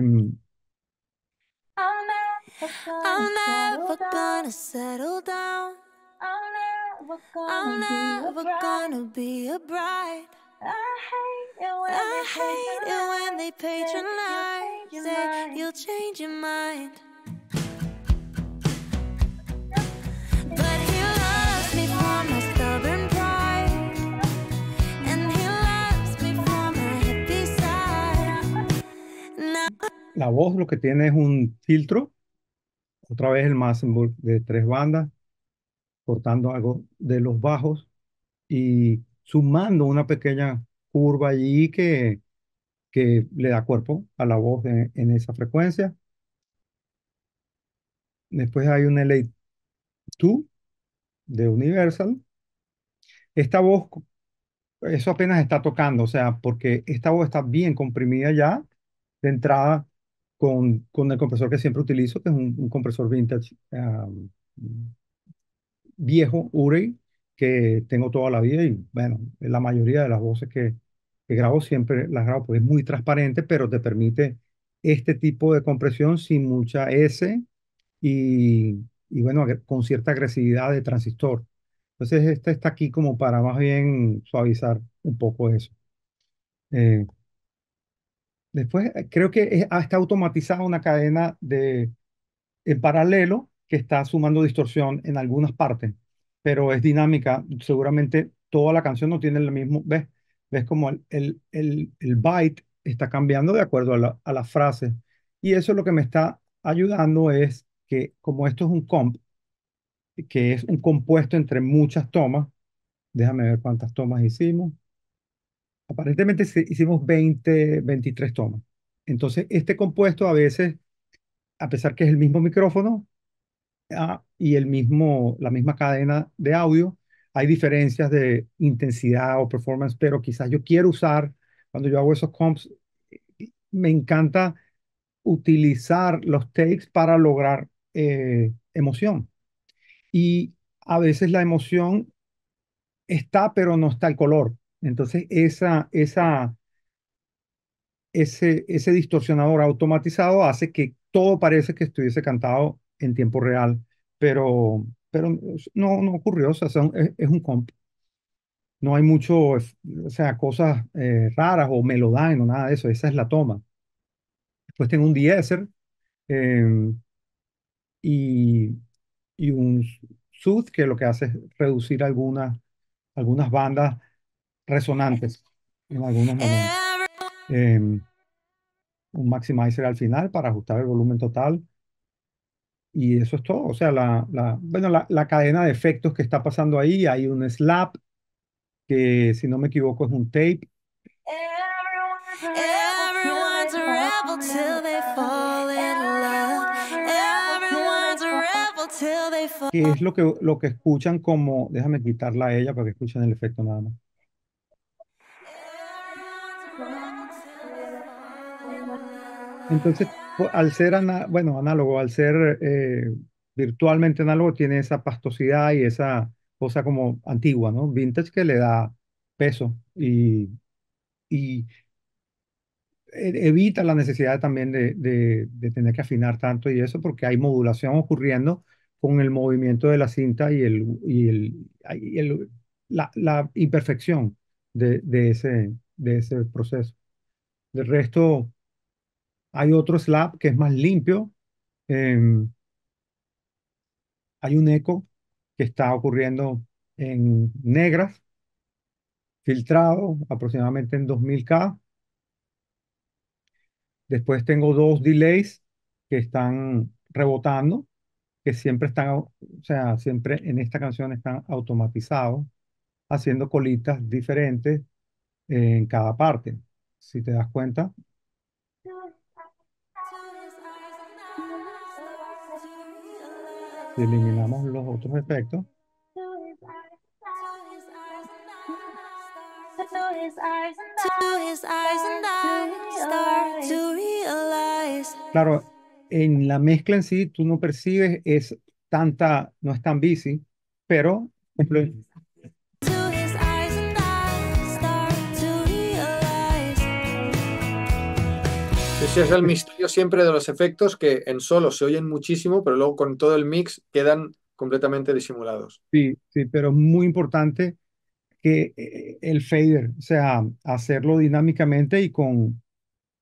I hate it when they patronize. You'll change your mind. la voz lo que tiene es un filtro, otra vez el Massenburg de tres bandas, cortando algo de los bajos y sumando una pequeña curva allí que, que le da cuerpo a la voz en esa frecuencia. Después hay un LA2 de Universal. Esta voz, eso apenas está tocando, o sea, porque esta voz está bien comprimida ya de entrada con, el compresor que siempre utilizo, que es un, compresor vintage viejo, Urey, que tengo toda la vida y bueno, la mayoría de las voces que, que grabo siempre las grabo, pues es muy transparente, pero te permite este tipo de compresión sin mucha S y, bueno, con cierta agresividad de transistor. Entonces, este está aquí como para más bien suavizar un poco eso. Eh, Después, eh, creo que ah, está automatizada una cadena de, en paralelo que está sumando distorsión en algunas partes, pero es dinámica. Seguramente toda la canción no tiene el mismo, ¿ves? ¿Ves como el, el, byte está cambiando de acuerdo a la, a frase? Y eso es lo que me está ayudando es que como esto es un comp, que es un compuesto entre muchas tomas, déjame ver cuántas tomas hicimos. Aparentemente hicimos 20, 23 tomas. Entonces, este compuesto a veces, a pesar que es el mismo micrófono ah, y el mismo, la misma cadena de audio, hay diferencias de intensidad o performance, pero quizás yo quiero usar, cuando yo hago esos comps, me encanta utilizar los takes para lograr eh, emoción. Y a veces la emoción está, pero no está el color. Entonces, esa, esa, ese, distorsionador automatizado hace que todo parece que estuviese cantado en tiempo real, pero, pero no, no ocurrió, o sea, es, un comp. No hay mucho, o sea, cosas eh, raras o melodías o nada de eso, esa es la toma. Después tengo un deesser em, y, y un sud que lo que hace es reducir algunas bandas resonantes en algunos momentos. Em, un maximizer al final para ajustar el volumen total. Y eso es todo. O sea, la, la bueno, la, la, cadena de efectos que está pasando ahí, hay un slap, que si no me equivoco es un tape. Que es lo que, lo que escuchan como, déjame quitarla a ella para que escuchen el efecto nada más. Entonces, al ser, bueno, análogo, al ser eh, virtualmente análogo, tiene esa pastosidad y esa cosa como antigua, ¿no? Vintage que le da peso y, e-, evita la necesidad también de, de, tener que afinar tanto y eso, porque hay modulación ocurriendo con el movimiento de la cinta y, el, y, el, la, imperfección de, de, ese, de ese proceso. Del resto, hay otro slap que es más limpio. Em, hay un eco que está ocurriendo en negras, filtrado aproximadamente en 2000K. Después tengo dos delays que están rebotando, que siempre están, o sea, siempre en esta canción están automatizados, haciendo colitas diferentes en cada parte, si te das cuenta. eliminamos los otros efectos. Claro, en la mezcla en sí tú no percibes es tanta, no es tan busy, pero Ese es el misterio siempre de los efectos que en solo se oyen muchísimo, pero luego con todo el mix quedan completamente disimulados. Sí, sí, pero muy importante que eh, el fader, o sea, hacerlo dinámicamente y con,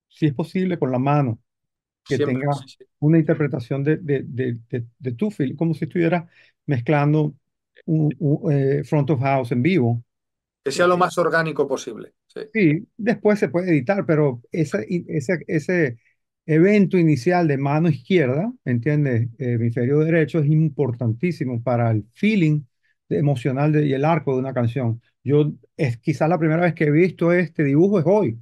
si es posible, con la mano, que tenga una interpretación de, tu feel, como si estuviera mezclando un, eh, front of house en vivo. Que sea lo más orgánico posible. Sí. después se puede editar, pero ese ese, ese evento inicial de mano izquierda, ¿entiendes? Eh, inferior derecho es importantísimo para el feeling emocional de, y el arco de una canción. Yo es quizás la primera vez que he visto este dibujo es hoy,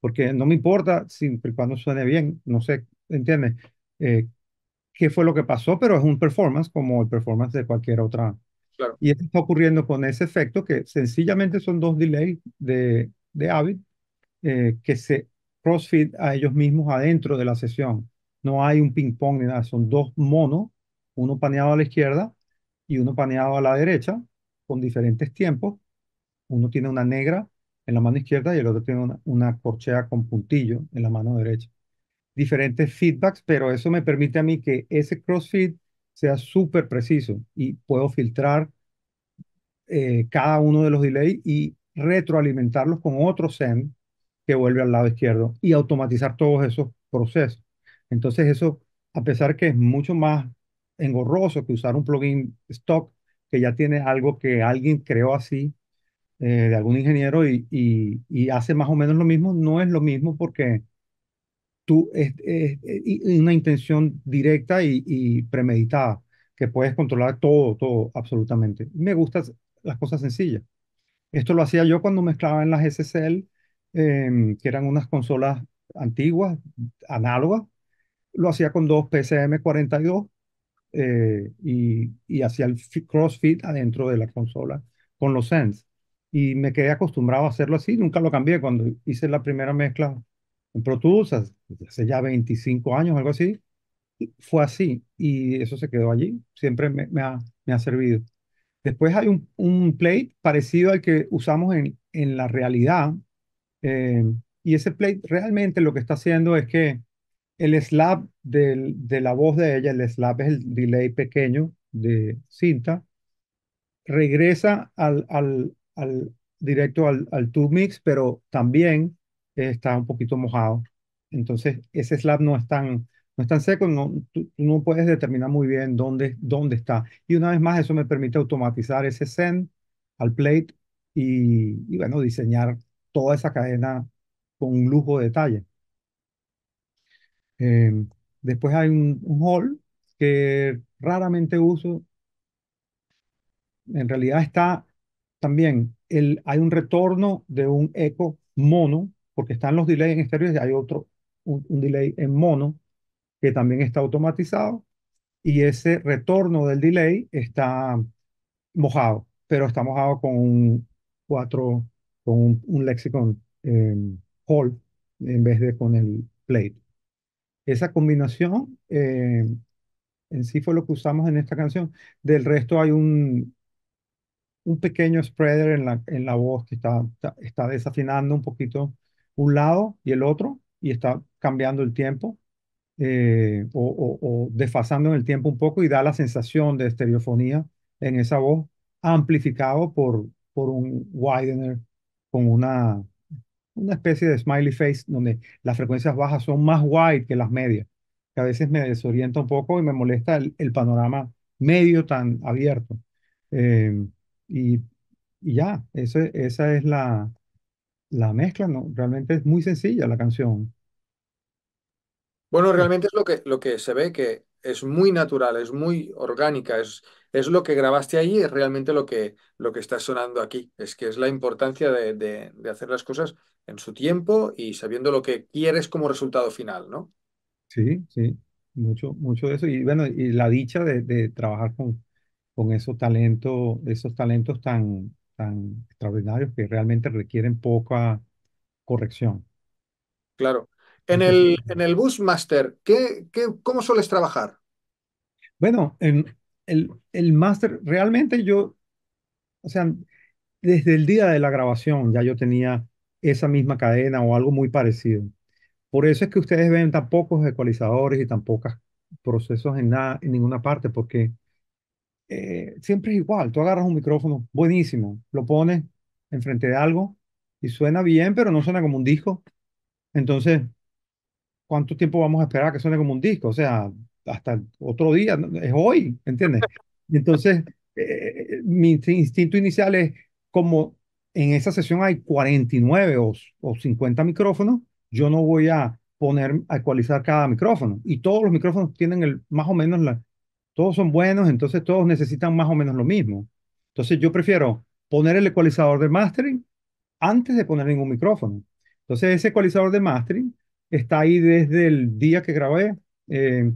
porque no me importa siempre cuando suene bien, no sé, ¿entiendes? Eh, qué fue lo que pasó, pero es un performance como el performance de cualquier otra. Claro. Y esto está ocurriendo con ese efecto que sencillamente son dos delays de de Avid eh, que se crossfit a ellos mismos adentro de la sesión. No hay un ping-pong ni nada, son dos monos, uno paneado a la izquierda y uno paneado a la derecha, con diferentes tiempos. Uno tiene una negra en la mano izquierda y el otro tiene una, corchea con puntillo en la mano derecha. Diferentes feedbacks, pero eso me permite a mí que ese crossfit sea súper preciso y puedo filtrar eh, cada uno de los delays y retroalimentarlos con otro send que vuelve al lado izquierdo y automatizar todos esos procesos. Entonces eso, a pesar que es mucho más engorroso que usar un plugin stock que ya tiene algo que alguien creó así, eh, de algún ingeniero, y, hace más o menos lo mismo, no es lo mismo porque tú es, una intención directa y, y, premeditada, que puedes controlar todo, todo, absolutamente. Me gustan las cosas sencillas. Esto lo hacía yo cuando mezclaba en las SSL, em, que eran unas consolas antiguas, análogas. Lo hacía con dos PCM42 eh, y, y hacía el crossfit adentro de la consola con los Sens. Y me quedé acostumbrado a hacerlo así, nunca lo cambié. Cuando hice la primera mezcla en Pro Tools, hace ya 25 años, algo así, fue así. Y eso se quedó allí, siempre ha, me ha servido. Después hay un, plate parecido al que usamos en, en la realidad. Eh, y ese plate realmente lo que está haciendo es que el slab de la voz de ella, el slab es el delay pequeño de cinta, regresa al, al, al directo al, al tube mix, pero también está un poquito mojado. Entonces, ese slab no es tan, no están secos, no, tú, no puedes determinar muy bien dónde, dónde está. Y una vez más, eso me permite automatizar ese send al plate y, bueno, diseñar toda esa cadena con un lujo de detalle. Em, después hay un, hall que raramente uso. En realidad está también, el, hay un retorno de un eco mono, porque están los delays en estéreo y hay otro, un delay en mono que también está automatizado, y ese retorno del delay está mojado, pero está mojado con un con un, lexicon eh, en vez de con el plate. Esa combinación em, en sí fue lo que usamos en esta canción. Del resto hay un, un pequeño spreader en la, en la voz que está, está desafinando un poquito un lado y el otro y está cambiando el tiempo eh, o, desfasando en el tiempo un poco y da la sensación de estereofonía en esa voz, amplificado por, por un widener con una, una especie de smiley face donde las frecuencias bajas son más wide que las medias, que a veces me desorienta un poco y me molesta el, panorama medio tan abierto. Eh, y, ya, esa es la, la mezcla, ¿no? Realmente es muy sencilla la canción. Bueno, realmente es lo que, lo que se ve, que es muy natural, es muy orgánica, es, es lo que grabaste ahí es realmente lo que, lo que está sonando aquí. Es que es la importancia de, hacer las cosas en su tiempo y sabiendo lo que quieres como resultado final, ¿no? Sí, sí, mucho, mucho de eso. Y bueno, y la dicha de, trabajar con, con esos talentos, esos talentos tan, tan extraordinarios que realmente requieren poca corrección. Claro. En el, en el Busmaster, ¿qué, qué, cómo sueles trabajar? Bueno, en el, el master realmente yo, o sea, desde el día de la grabación ya yo tenía esa misma cadena o algo muy parecido. Por eso es que ustedes ven tan pocos ecualizadores y tan pocos procesos en, nada, en ninguna parte, porque eh, siempre es igual. Tú agarras un micrófono buenísimo, lo pones enfrente de algo y suena bien, pero no suena como un disco. Entonces, ¿cuánto tiempo vamos a esperar a que suene como un disco? O sea, hasta otro día, es hoy, ¿entiendes? Entonces, eh, eh, mi instinto inicial es como en esa sesión hay 49 o, o 50 micrófonos, yo no voy a poner, a ecualizar cada micrófono. Y todos los micrófonos tienen el, más o menos, la, todos son buenos, entonces todos necesitan más o menos lo mismo. Entonces yo prefiero poner el ecualizador de mastering antes de poner ningún micrófono. Entonces ese ecualizador de mastering está ahí desde el día que grabé. Eh,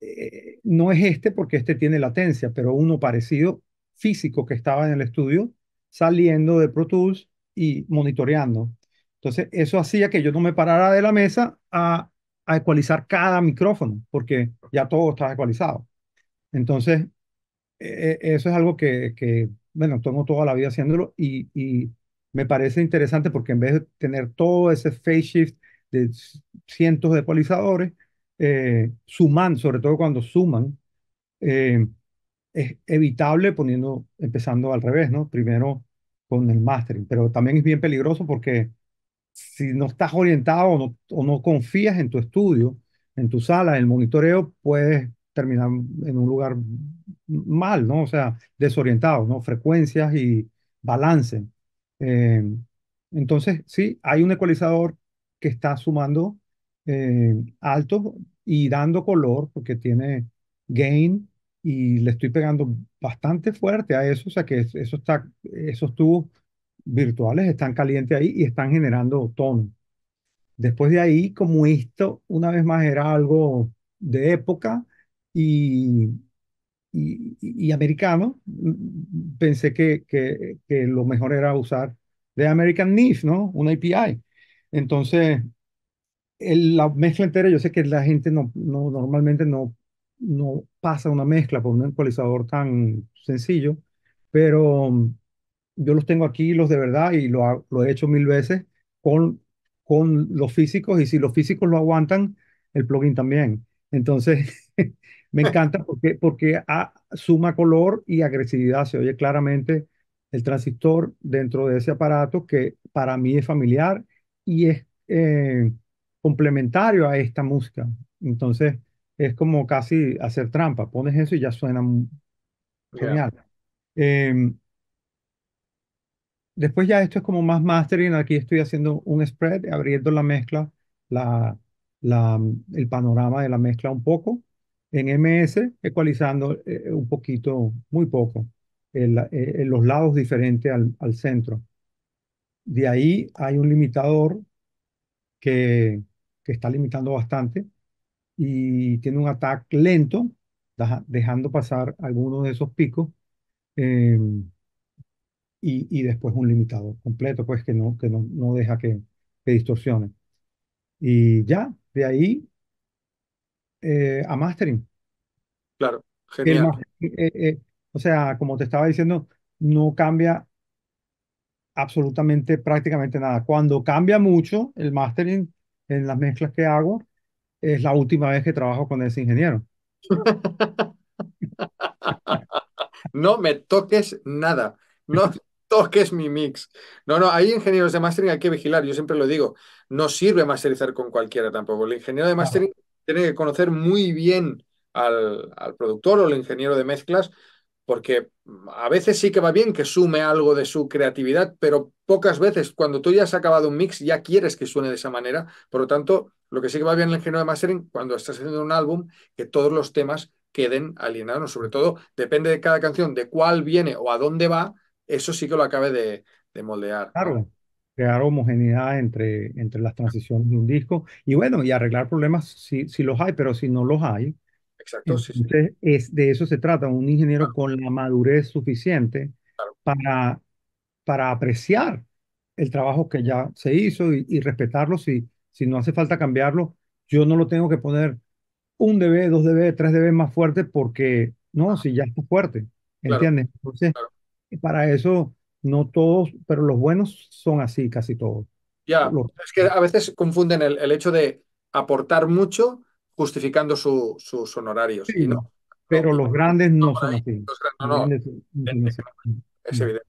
eh, no es este porque este tiene latencia, pero uno parecido físico que estaba en el estudio saliendo de Pro Tools y monitoreando. Entonces, eso hacía que yo no me parara de la mesa a, a ecualizar cada micrófono, porque ya todo estaba ecualizado. Entonces, e, e, eso es algo que, que, bueno, tengo toda la vida haciéndolo y, y me parece interesante porque en vez de tener todo ese phase shift, cientos de polizadores, eh, suman, sobre todo cuando suman, eh, es evitable poniendo, empezando al revés, ¿no? Primero con el mastering, pero también es bien peligroso porque si no estás orientado o no, confías en tu estudio, en tu sala, en el monitoreo, puedes terminar en un lugar mal, ¿no? O sea, desorientado, ¿no? Frecuencias y balance. Eh, entonces, sí, hay un ecualizador que está sumando eh, altos y dando color porque tiene gain y le estoy pegando bastante fuerte a eso, o sea que eso está, esos tubos virtuales están calientes ahí y están generando tono. Después de ahí, como esto una vez más era algo de época y, y, americano, pensé que, que, que, lo mejor era usar de American NIF, ¿no? Una API. Entonces, la mezcla entera, yo sé que la gente no, normalmente no, pasa una mezcla por un ecualizador tan sencillo, pero mm, yo los tengo aquí, los de verdad, y lo, he hecho mil veces con, con los físicos, y si los físicos lo aguantan, el plugin también. Entonces, me encanta porque, porque ah, suma color y agresividad, se oye claramente el transistor dentro de ese aparato que para mí es familiar y es eh, complementario a esta música. Entonces, es como casi hacer trampa. Pones eso y ya suena genial. Em, después ya esto es como más mastering. Aquí estoy haciendo un spread, abriendo la mezcla, la, la, el panorama de la mezcla un poco. En MS, ecualizando eh, un poquito, muy poco, en eh, los lados diferentes al, al centro. De ahí hay un limitador que, que está limitando bastante y tiene un ataque lento, dejando pasar algunos de esos picos. Em, y, después un limitador completo, pues que no, que no, no deja que, que distorsione. Y ya, de ahí eh, a mastering. Claro, genial. Eh, eh, o sea, como te estaba diciendo, no cambia absolutamente prácticamente nada. Cuando cambia mucho el mastering en las mezclas que hago, es la última vez que trabajo con ese ingeniero. no me toques nada. No toques mi mix. No, no, hay ingenieros de mastering, hay que vigilar, yo siempre lo digo. No sirve masterizar con cualquiera tampoco. El ingeniero de mastering tiene que conocer muy bien al, al productor o el ingeniero de mezclas porque a veces sí que va bien que sume algo de su creatividad, pero pocas veces cuando tú ya has acabado un mix ya quieres que suene de esa manera. Por lo tanto, lo que sí que va bien en el género de mastering cuando estás haciendo un álbum, que todos los temas queden alineados, sobre todo depende de cada canción, de cuál viene o a dónde va, eso sí que lo acabe de, moldear. Claro, crear homogeneidad entre, entre las transiciones de un disco y bueno, y arreglar problemas si, si los hay, pero si no los hay, entonces, Es, de eso se trata, un ingeniero con la madurez suficiente para, para apreciar el trabajo que ya se hizo y, respetarlo. Si, si no hace falta cambiarlo, yo no lo tengo que poner un dB, dos dB, tres dB más fuerte porque no, si ya es fuerte, ¿entiendes? Entonces, para eso, no todos, pero los buenos son así casi todos. Ya, es que a veces confunden el hecho de aportar mucho justificando su, sus honorarios. no, pero los grandes no, son así. es, evidente.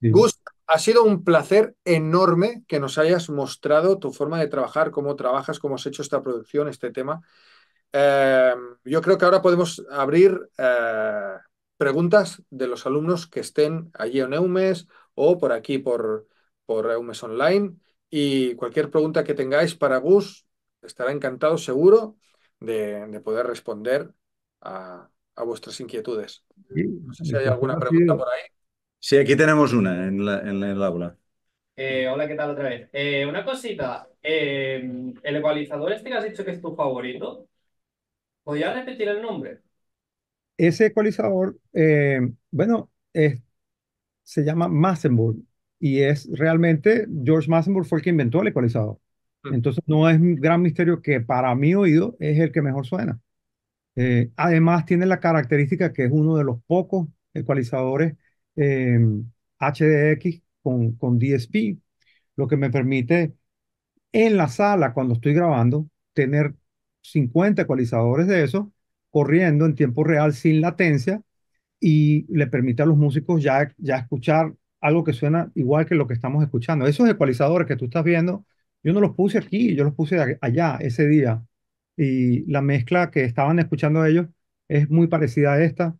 Gus, ha sido un placer enorme que nos hayas mostrado tu forma de trabajar, cómo trabajas, cómo has hecho esta producción, este tema. Em, yo creo que ahora podemos abrir eh, preguntas de los alumnos que estén allí en EUMES o por aquí por, por EUMES Online. Y cualquier pregunta que tengáis para Gus, estará encantado seguro de, poder responder a, vuestras inquietudes. no sé si hay alguna pregunta por ahí. Sí, aquí tenemos una en, la, en el aula. Eh, hola, ¿qué tal otra vez? Eh, una cosita, eh, el ecualizador este que has dicho que es tu favorito, ¿podrías repetir el nombre? Ese ecualizador, bueno, se llama Massenburg y es realmente, George Massenburg fue el que inventó el ecualizador. Entonces no es un gran misterio que para mi oído es el que mejor suena. Eh, además tiene la característica que es uno de los pocos ecualizadores em, HDX con, con DSP, lo que me permite en la sala cuando estoy grabando tener 50 ecualizadores de eso corriendo en tiempo real sin latencia y le permite a los músicos ya, ya escuchar algo que suena igual que lo que estamos escuchando. Esos ecualizadores que tú estás viendo yo no los puse aquí, yo los puse allá ese día. Y la mezcla que estaban escuchando ellos es muy parecida a esta,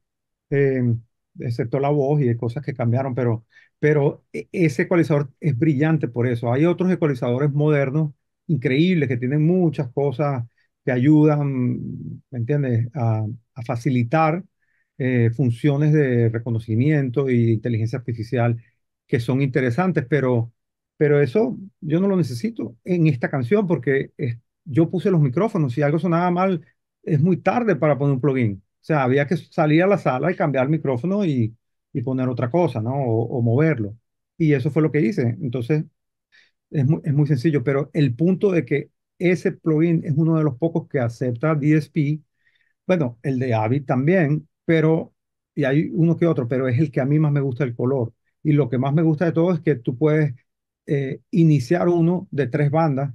em, excepto la voz y de cosas que cambiaron, pero, pero e, ese ecualizador es brillante por eso. Hay otros ecualizadores modernos increíbles que tienen muchas cosas que ayudan, ¿me entiendes?, a, facilitar eh, funciones de reconocimiento y inteligencia artificial que son interesantes, pero pero eso yo no lo necesito en esta canción porque yo puse los micrófonos. y algo sonaba mal, es muy tarde para poner un plugin. O sea, había que salir a la sala y cambiar el micrófono y, poner otra cosa, ¿no? O, moverlo. Y eso fue lo que hice. Entonces, es es muy sencillo. Pero el punto de que ese plugin es uno de los pocos que acepta DSP. Bueno, el de Avid también, pero, y hay uno que otro, pero es el que a mí más me gusta el color. Y lo que más me gusta de todo es que tú puedes eh, iniciar uno de tres bandas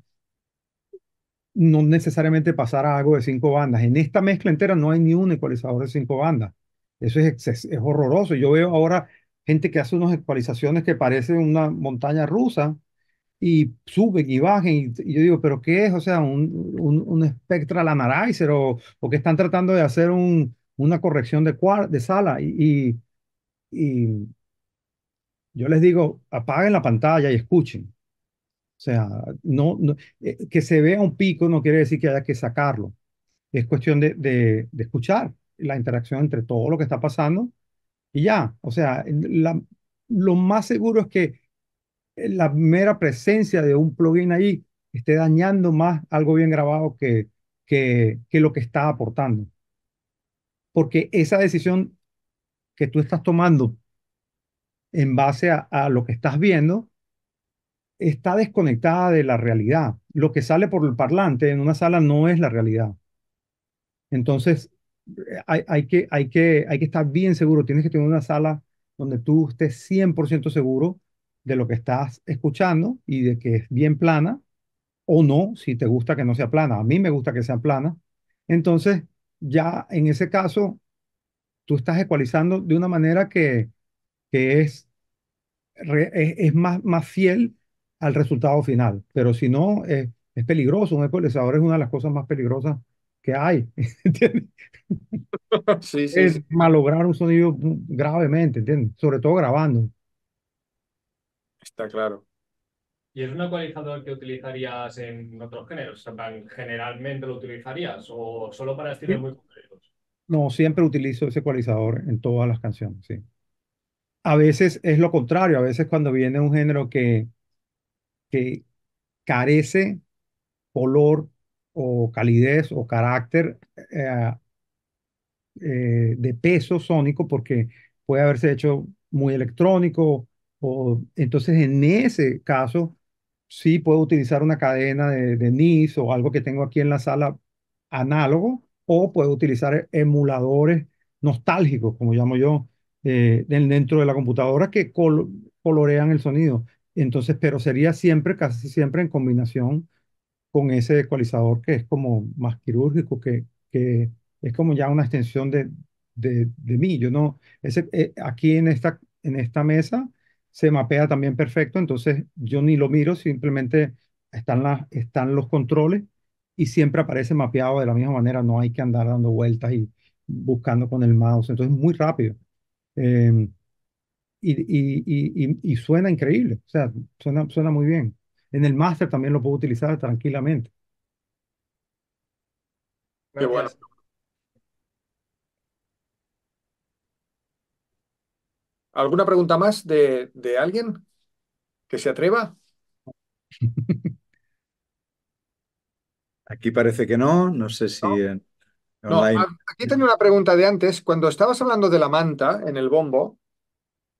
no necesariamente pasar a algo de cinco bandas. En esta mezcla entera no hay ni un ecualizador de cinco bandas. Eso es, es, horroroso. Yo veo ahora gente que hace unas ecualizaciones que parecen una montaña rusa y suben y bajen. Y, yo digo, ¿pero qué es? O sea, un, un, un Analyzer o, o, que están tratando de hacer un, una corrección de, de sala. y, y yo les digo, apaguen la pantalla y escuchen. O sea, no, eh, que se vea un pico no quiere decir que haya que sacarlo. Es cuestión de, escuchar la interacción entre todo lo que está pasando y ya. O sea, lo más seguro es que eh, la mera presencia de un plugin ahí esté dañando más algo bien grabado que, que lo que está aportando. Porque esa decisión que tú estás tomando en base a, lo que estás viendo, está desconectada de la realidad. Lo que sale por el parlante en una sala no es la realidad. Entonces, hay, que, hay, que, hay que estar bien seguro. Tienes que tener una sala donde tú estés 100% seguro de lo que estás escuchando y de que es bien plana o no, si te gusta que no sea plana. A mí me gusta que sea plana. Entonces, ya en ese caso, tú estás ecualizando de una manera que, que es, es, más, más fiel al resultado final. Pero si no, es, peligroso. Un ecualizador es una de las cosas más peligrosas que hay. es malograr un sonido gravemente, ¿entiendes? Sobre todo grabando. Está claro. ¿Y es un ecualizador que utilizarías en otros géneros? ¿Generalmente lo utilizarías o solo para estilos muy concretos? No, siempre utilizo ese ecualizador en todas las canciones, sí a veces es lo contrario, a veces cuando viene un género que, que carece color o calidez o carácter eh, eh, de peso sónico porque puede haberse hecho muy electrónico o entonces en ese caso sí puedo utilizar una cadena de NIS o algo que tengo aquí en la sala análogo o puedo utilizar emuladores nostálgicos como llamo yo eh, dentro de la computadora que colorean el sonido. Entonces, pero sería siempre, casi siempre en combinación con ese ecualizador que es como más quirúrgico, que, que es como ya una extensión de, de, mí. Yo no, ese, eh, aquí en esta, en esta mesa se mapea también perfecto, entonces yo ni lo miro, simplemente están, las, están los controles y siempre aparece mapeado de la misma manera, no hay que andar dando vueltas y buscando con el mouse, entonces muy rápido. Em, y, y, suena increíble, o sea, suena, suena muy bien. En el máster también lo puedo utilizar tranquilamente. Qué bueno. ¿Alguna pregunta más de, alguien que se atreva? Aquí parece que no, no sé si aquí tenía una pregunta de antes. Cuando estabas hablando de la manta en el bombo,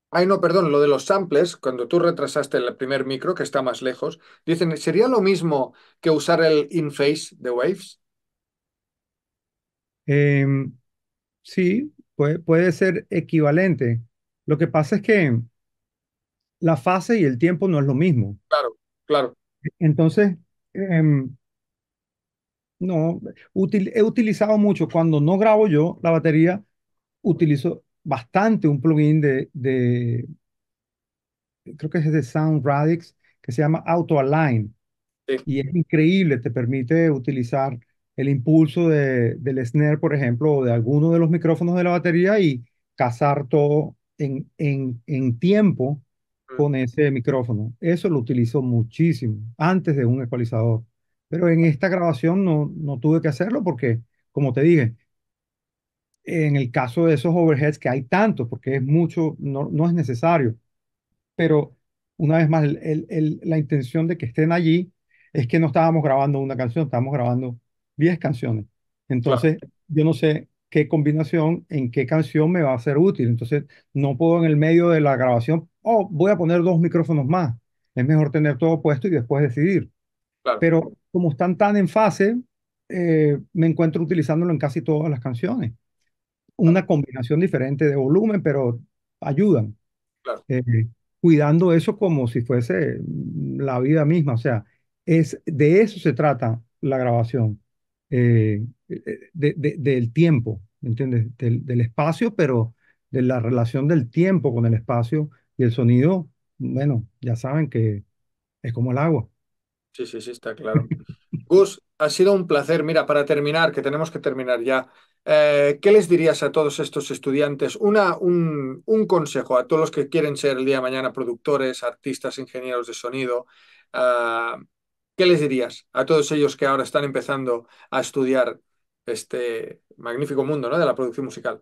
ay no, perdón, lo de los samples, cuando tú retrasaste el primer micro que está más lejos, dicen, ¿sería lo mismo que usar el in-phase de Waves? Em, sí, puede, ser equivalente. Lo que pasa es que la fase y el tiempo no es lo mismo. Claro, claro. Entonces, em, no, he utilizado mucho. Cuando no grabo yo la batería, utilizo bastante un plugin de, creo que es de Sound Radix, que se llama Auto Align. Y es increíble, te permite utilizar el impulso de, del snare, por ejemplo, o de alguno de los micrófonos de la batería y cazar todo en, en, en tiempo mm. con ese micrófono. Eso lo utilizo muchísimo, antes de un ecualizador. Pero en esta grabación no, no tuve que hacerlo porque, como te dije, en el caso de esos overheads que hay tantos, porque es mucho, no, no es necesario. Pero una vez más, el, el, la intención de que estén allí es que no estábamos grabando una canción, estábamos grabando 10 canciones. Entonces, yo no sé qué combinación, en qué canción me va a ser útil. Entonces, no puedo en el medio de la grabación, oh, voy a poner dos micrófonos más. Es mejor tener todo puesto y después decidir. Pero como están tan en fase, eh, me encuentro utilizándolo en casi todas las canciones. Una combinación diferente de volumen, pero ayudan. Eh, cuidando eso como si fuese la vida misma. O sea, es, de eso se trata la grabación, eh, del tiempo, ¿me entiendes? del, espacio, pero de la relación del tiempo con el espacio y el sonido, bueno, ya saben que es como el agua. Sí, sí, sí, está claro. Gus, ha sido un placer. Mira, para terminar, que tenemos que terminar ya, eh, ¿qué les dirías a todos estos estudiantes? Una, un, consejo a todos los que quieren ser el día de mañana productores, artistas, ingenieros de sonido. Ah, ¿Qué les dirías a todos ellos que ahora están empezando a estudiar este magnífico mundo ¿no? de la producción musical?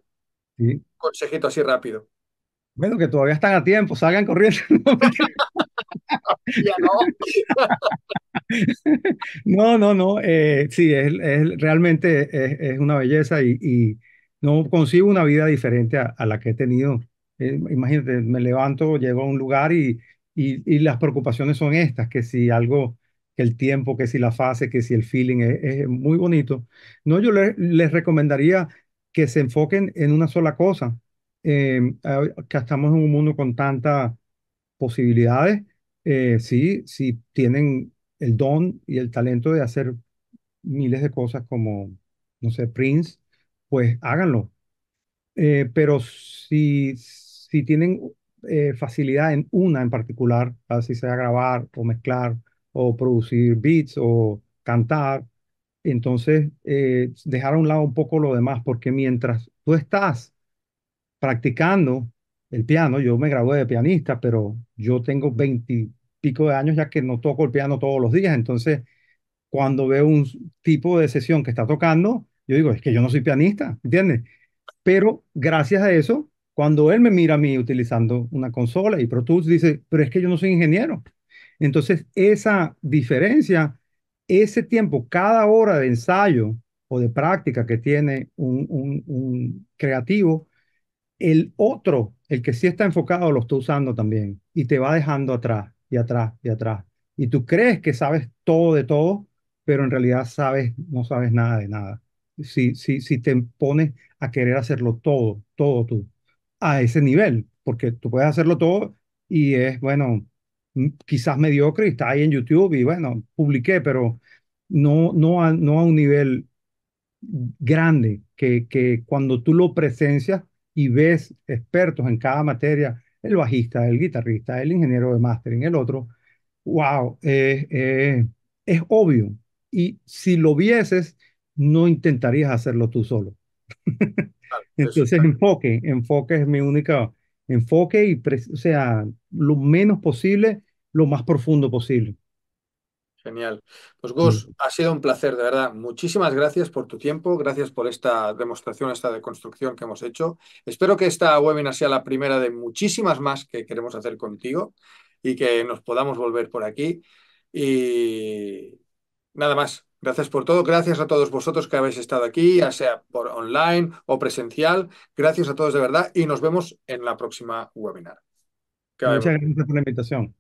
consejito así rápido. Bueno, que todavía están a tiempo, salgan corriendo. ¿no? no, no, no. Eh, sí, realmente es, una belleza y, no consigo una vida diferente a, la que he tenido. Eh, imagínate, me levanto, llego a un lugar y, y, las preocupaciones son estas, que si algo, que el tiempo, que si la fase, que si el feeling, eh, es, muy bonito. No, yo les recomendaría que se enfoquen en una sola cosa. que estamos en un mundo con tantas posibilidades eh, sí, si tienen el don y el talento de hacer miles de cosas como, no sé, Prince, pues háganlo. Eh, pero si, si tienen eh, facilidad en una en particular, así sea grabar o mezclar o producir beats o cantar, entonces dejar a un lado un poco lo demás, porque mientras tú estás practicando, el piano. Yo me gradué de pianista, pero yo tengo veintipico de años ya que no toco el piano todos los días. Entonces, cuando veo un tipo de sesión que está tocando, yo digo, es que yo no soy pianista, ¿entiendes? Pero gracias a eso, cuando él me mira a mí utilizando una consola y Pro Tools, dice, pero es que yo no soy ingeniero. Entonces, esa diferencia, ese tiempo, cada hora de ensayo o de práctica que tiene un, creativo, el otro el que sí está enfocado lo está usando también y te va dejando atrás y atrás y atrás. Y tú crees que sabes todo de todo, pero en realidad sabes, no sabes nada de nada. Si, si, si te pones a querer hacerlo todo, todo tú, a ese nivel, porque tú puedes hacerlo todo y es, bueno, mm, quizás mediocre y está ahí en YouTube y bueno, publiqué, pero no, no, a, no a un nivel grande que, que cuando tú lo presencias y ves expertos en cada materia, el bajista, el guitarrista, el ingeniero de mastering, el otro, wow, es obvio. Y si lo vieses, no intentarías hacerlo tú solo. Entonces, enfoque, enfoque es mi único enfoque y, o sea, lo menos posible, lo más profundo posible. Genial. Pues mm. Gus, ha sido un placer, de verdad. Muchísimas gracias por tu tiempo, gracias por esta demostración, esta deconstrucción que hemos hecho. Espero que esta webinar sea la primera de muchísimas más que queremos hacer contigo y que nos podamos volver por aquí. Y nada más. Gracias por todo. Gracias a todos vosotros que habéis estado aquí, ya sea por online o presencial. Gracias a todos de verdad y nos vemos en la próxima webinar. Muchas gracias por la invitación.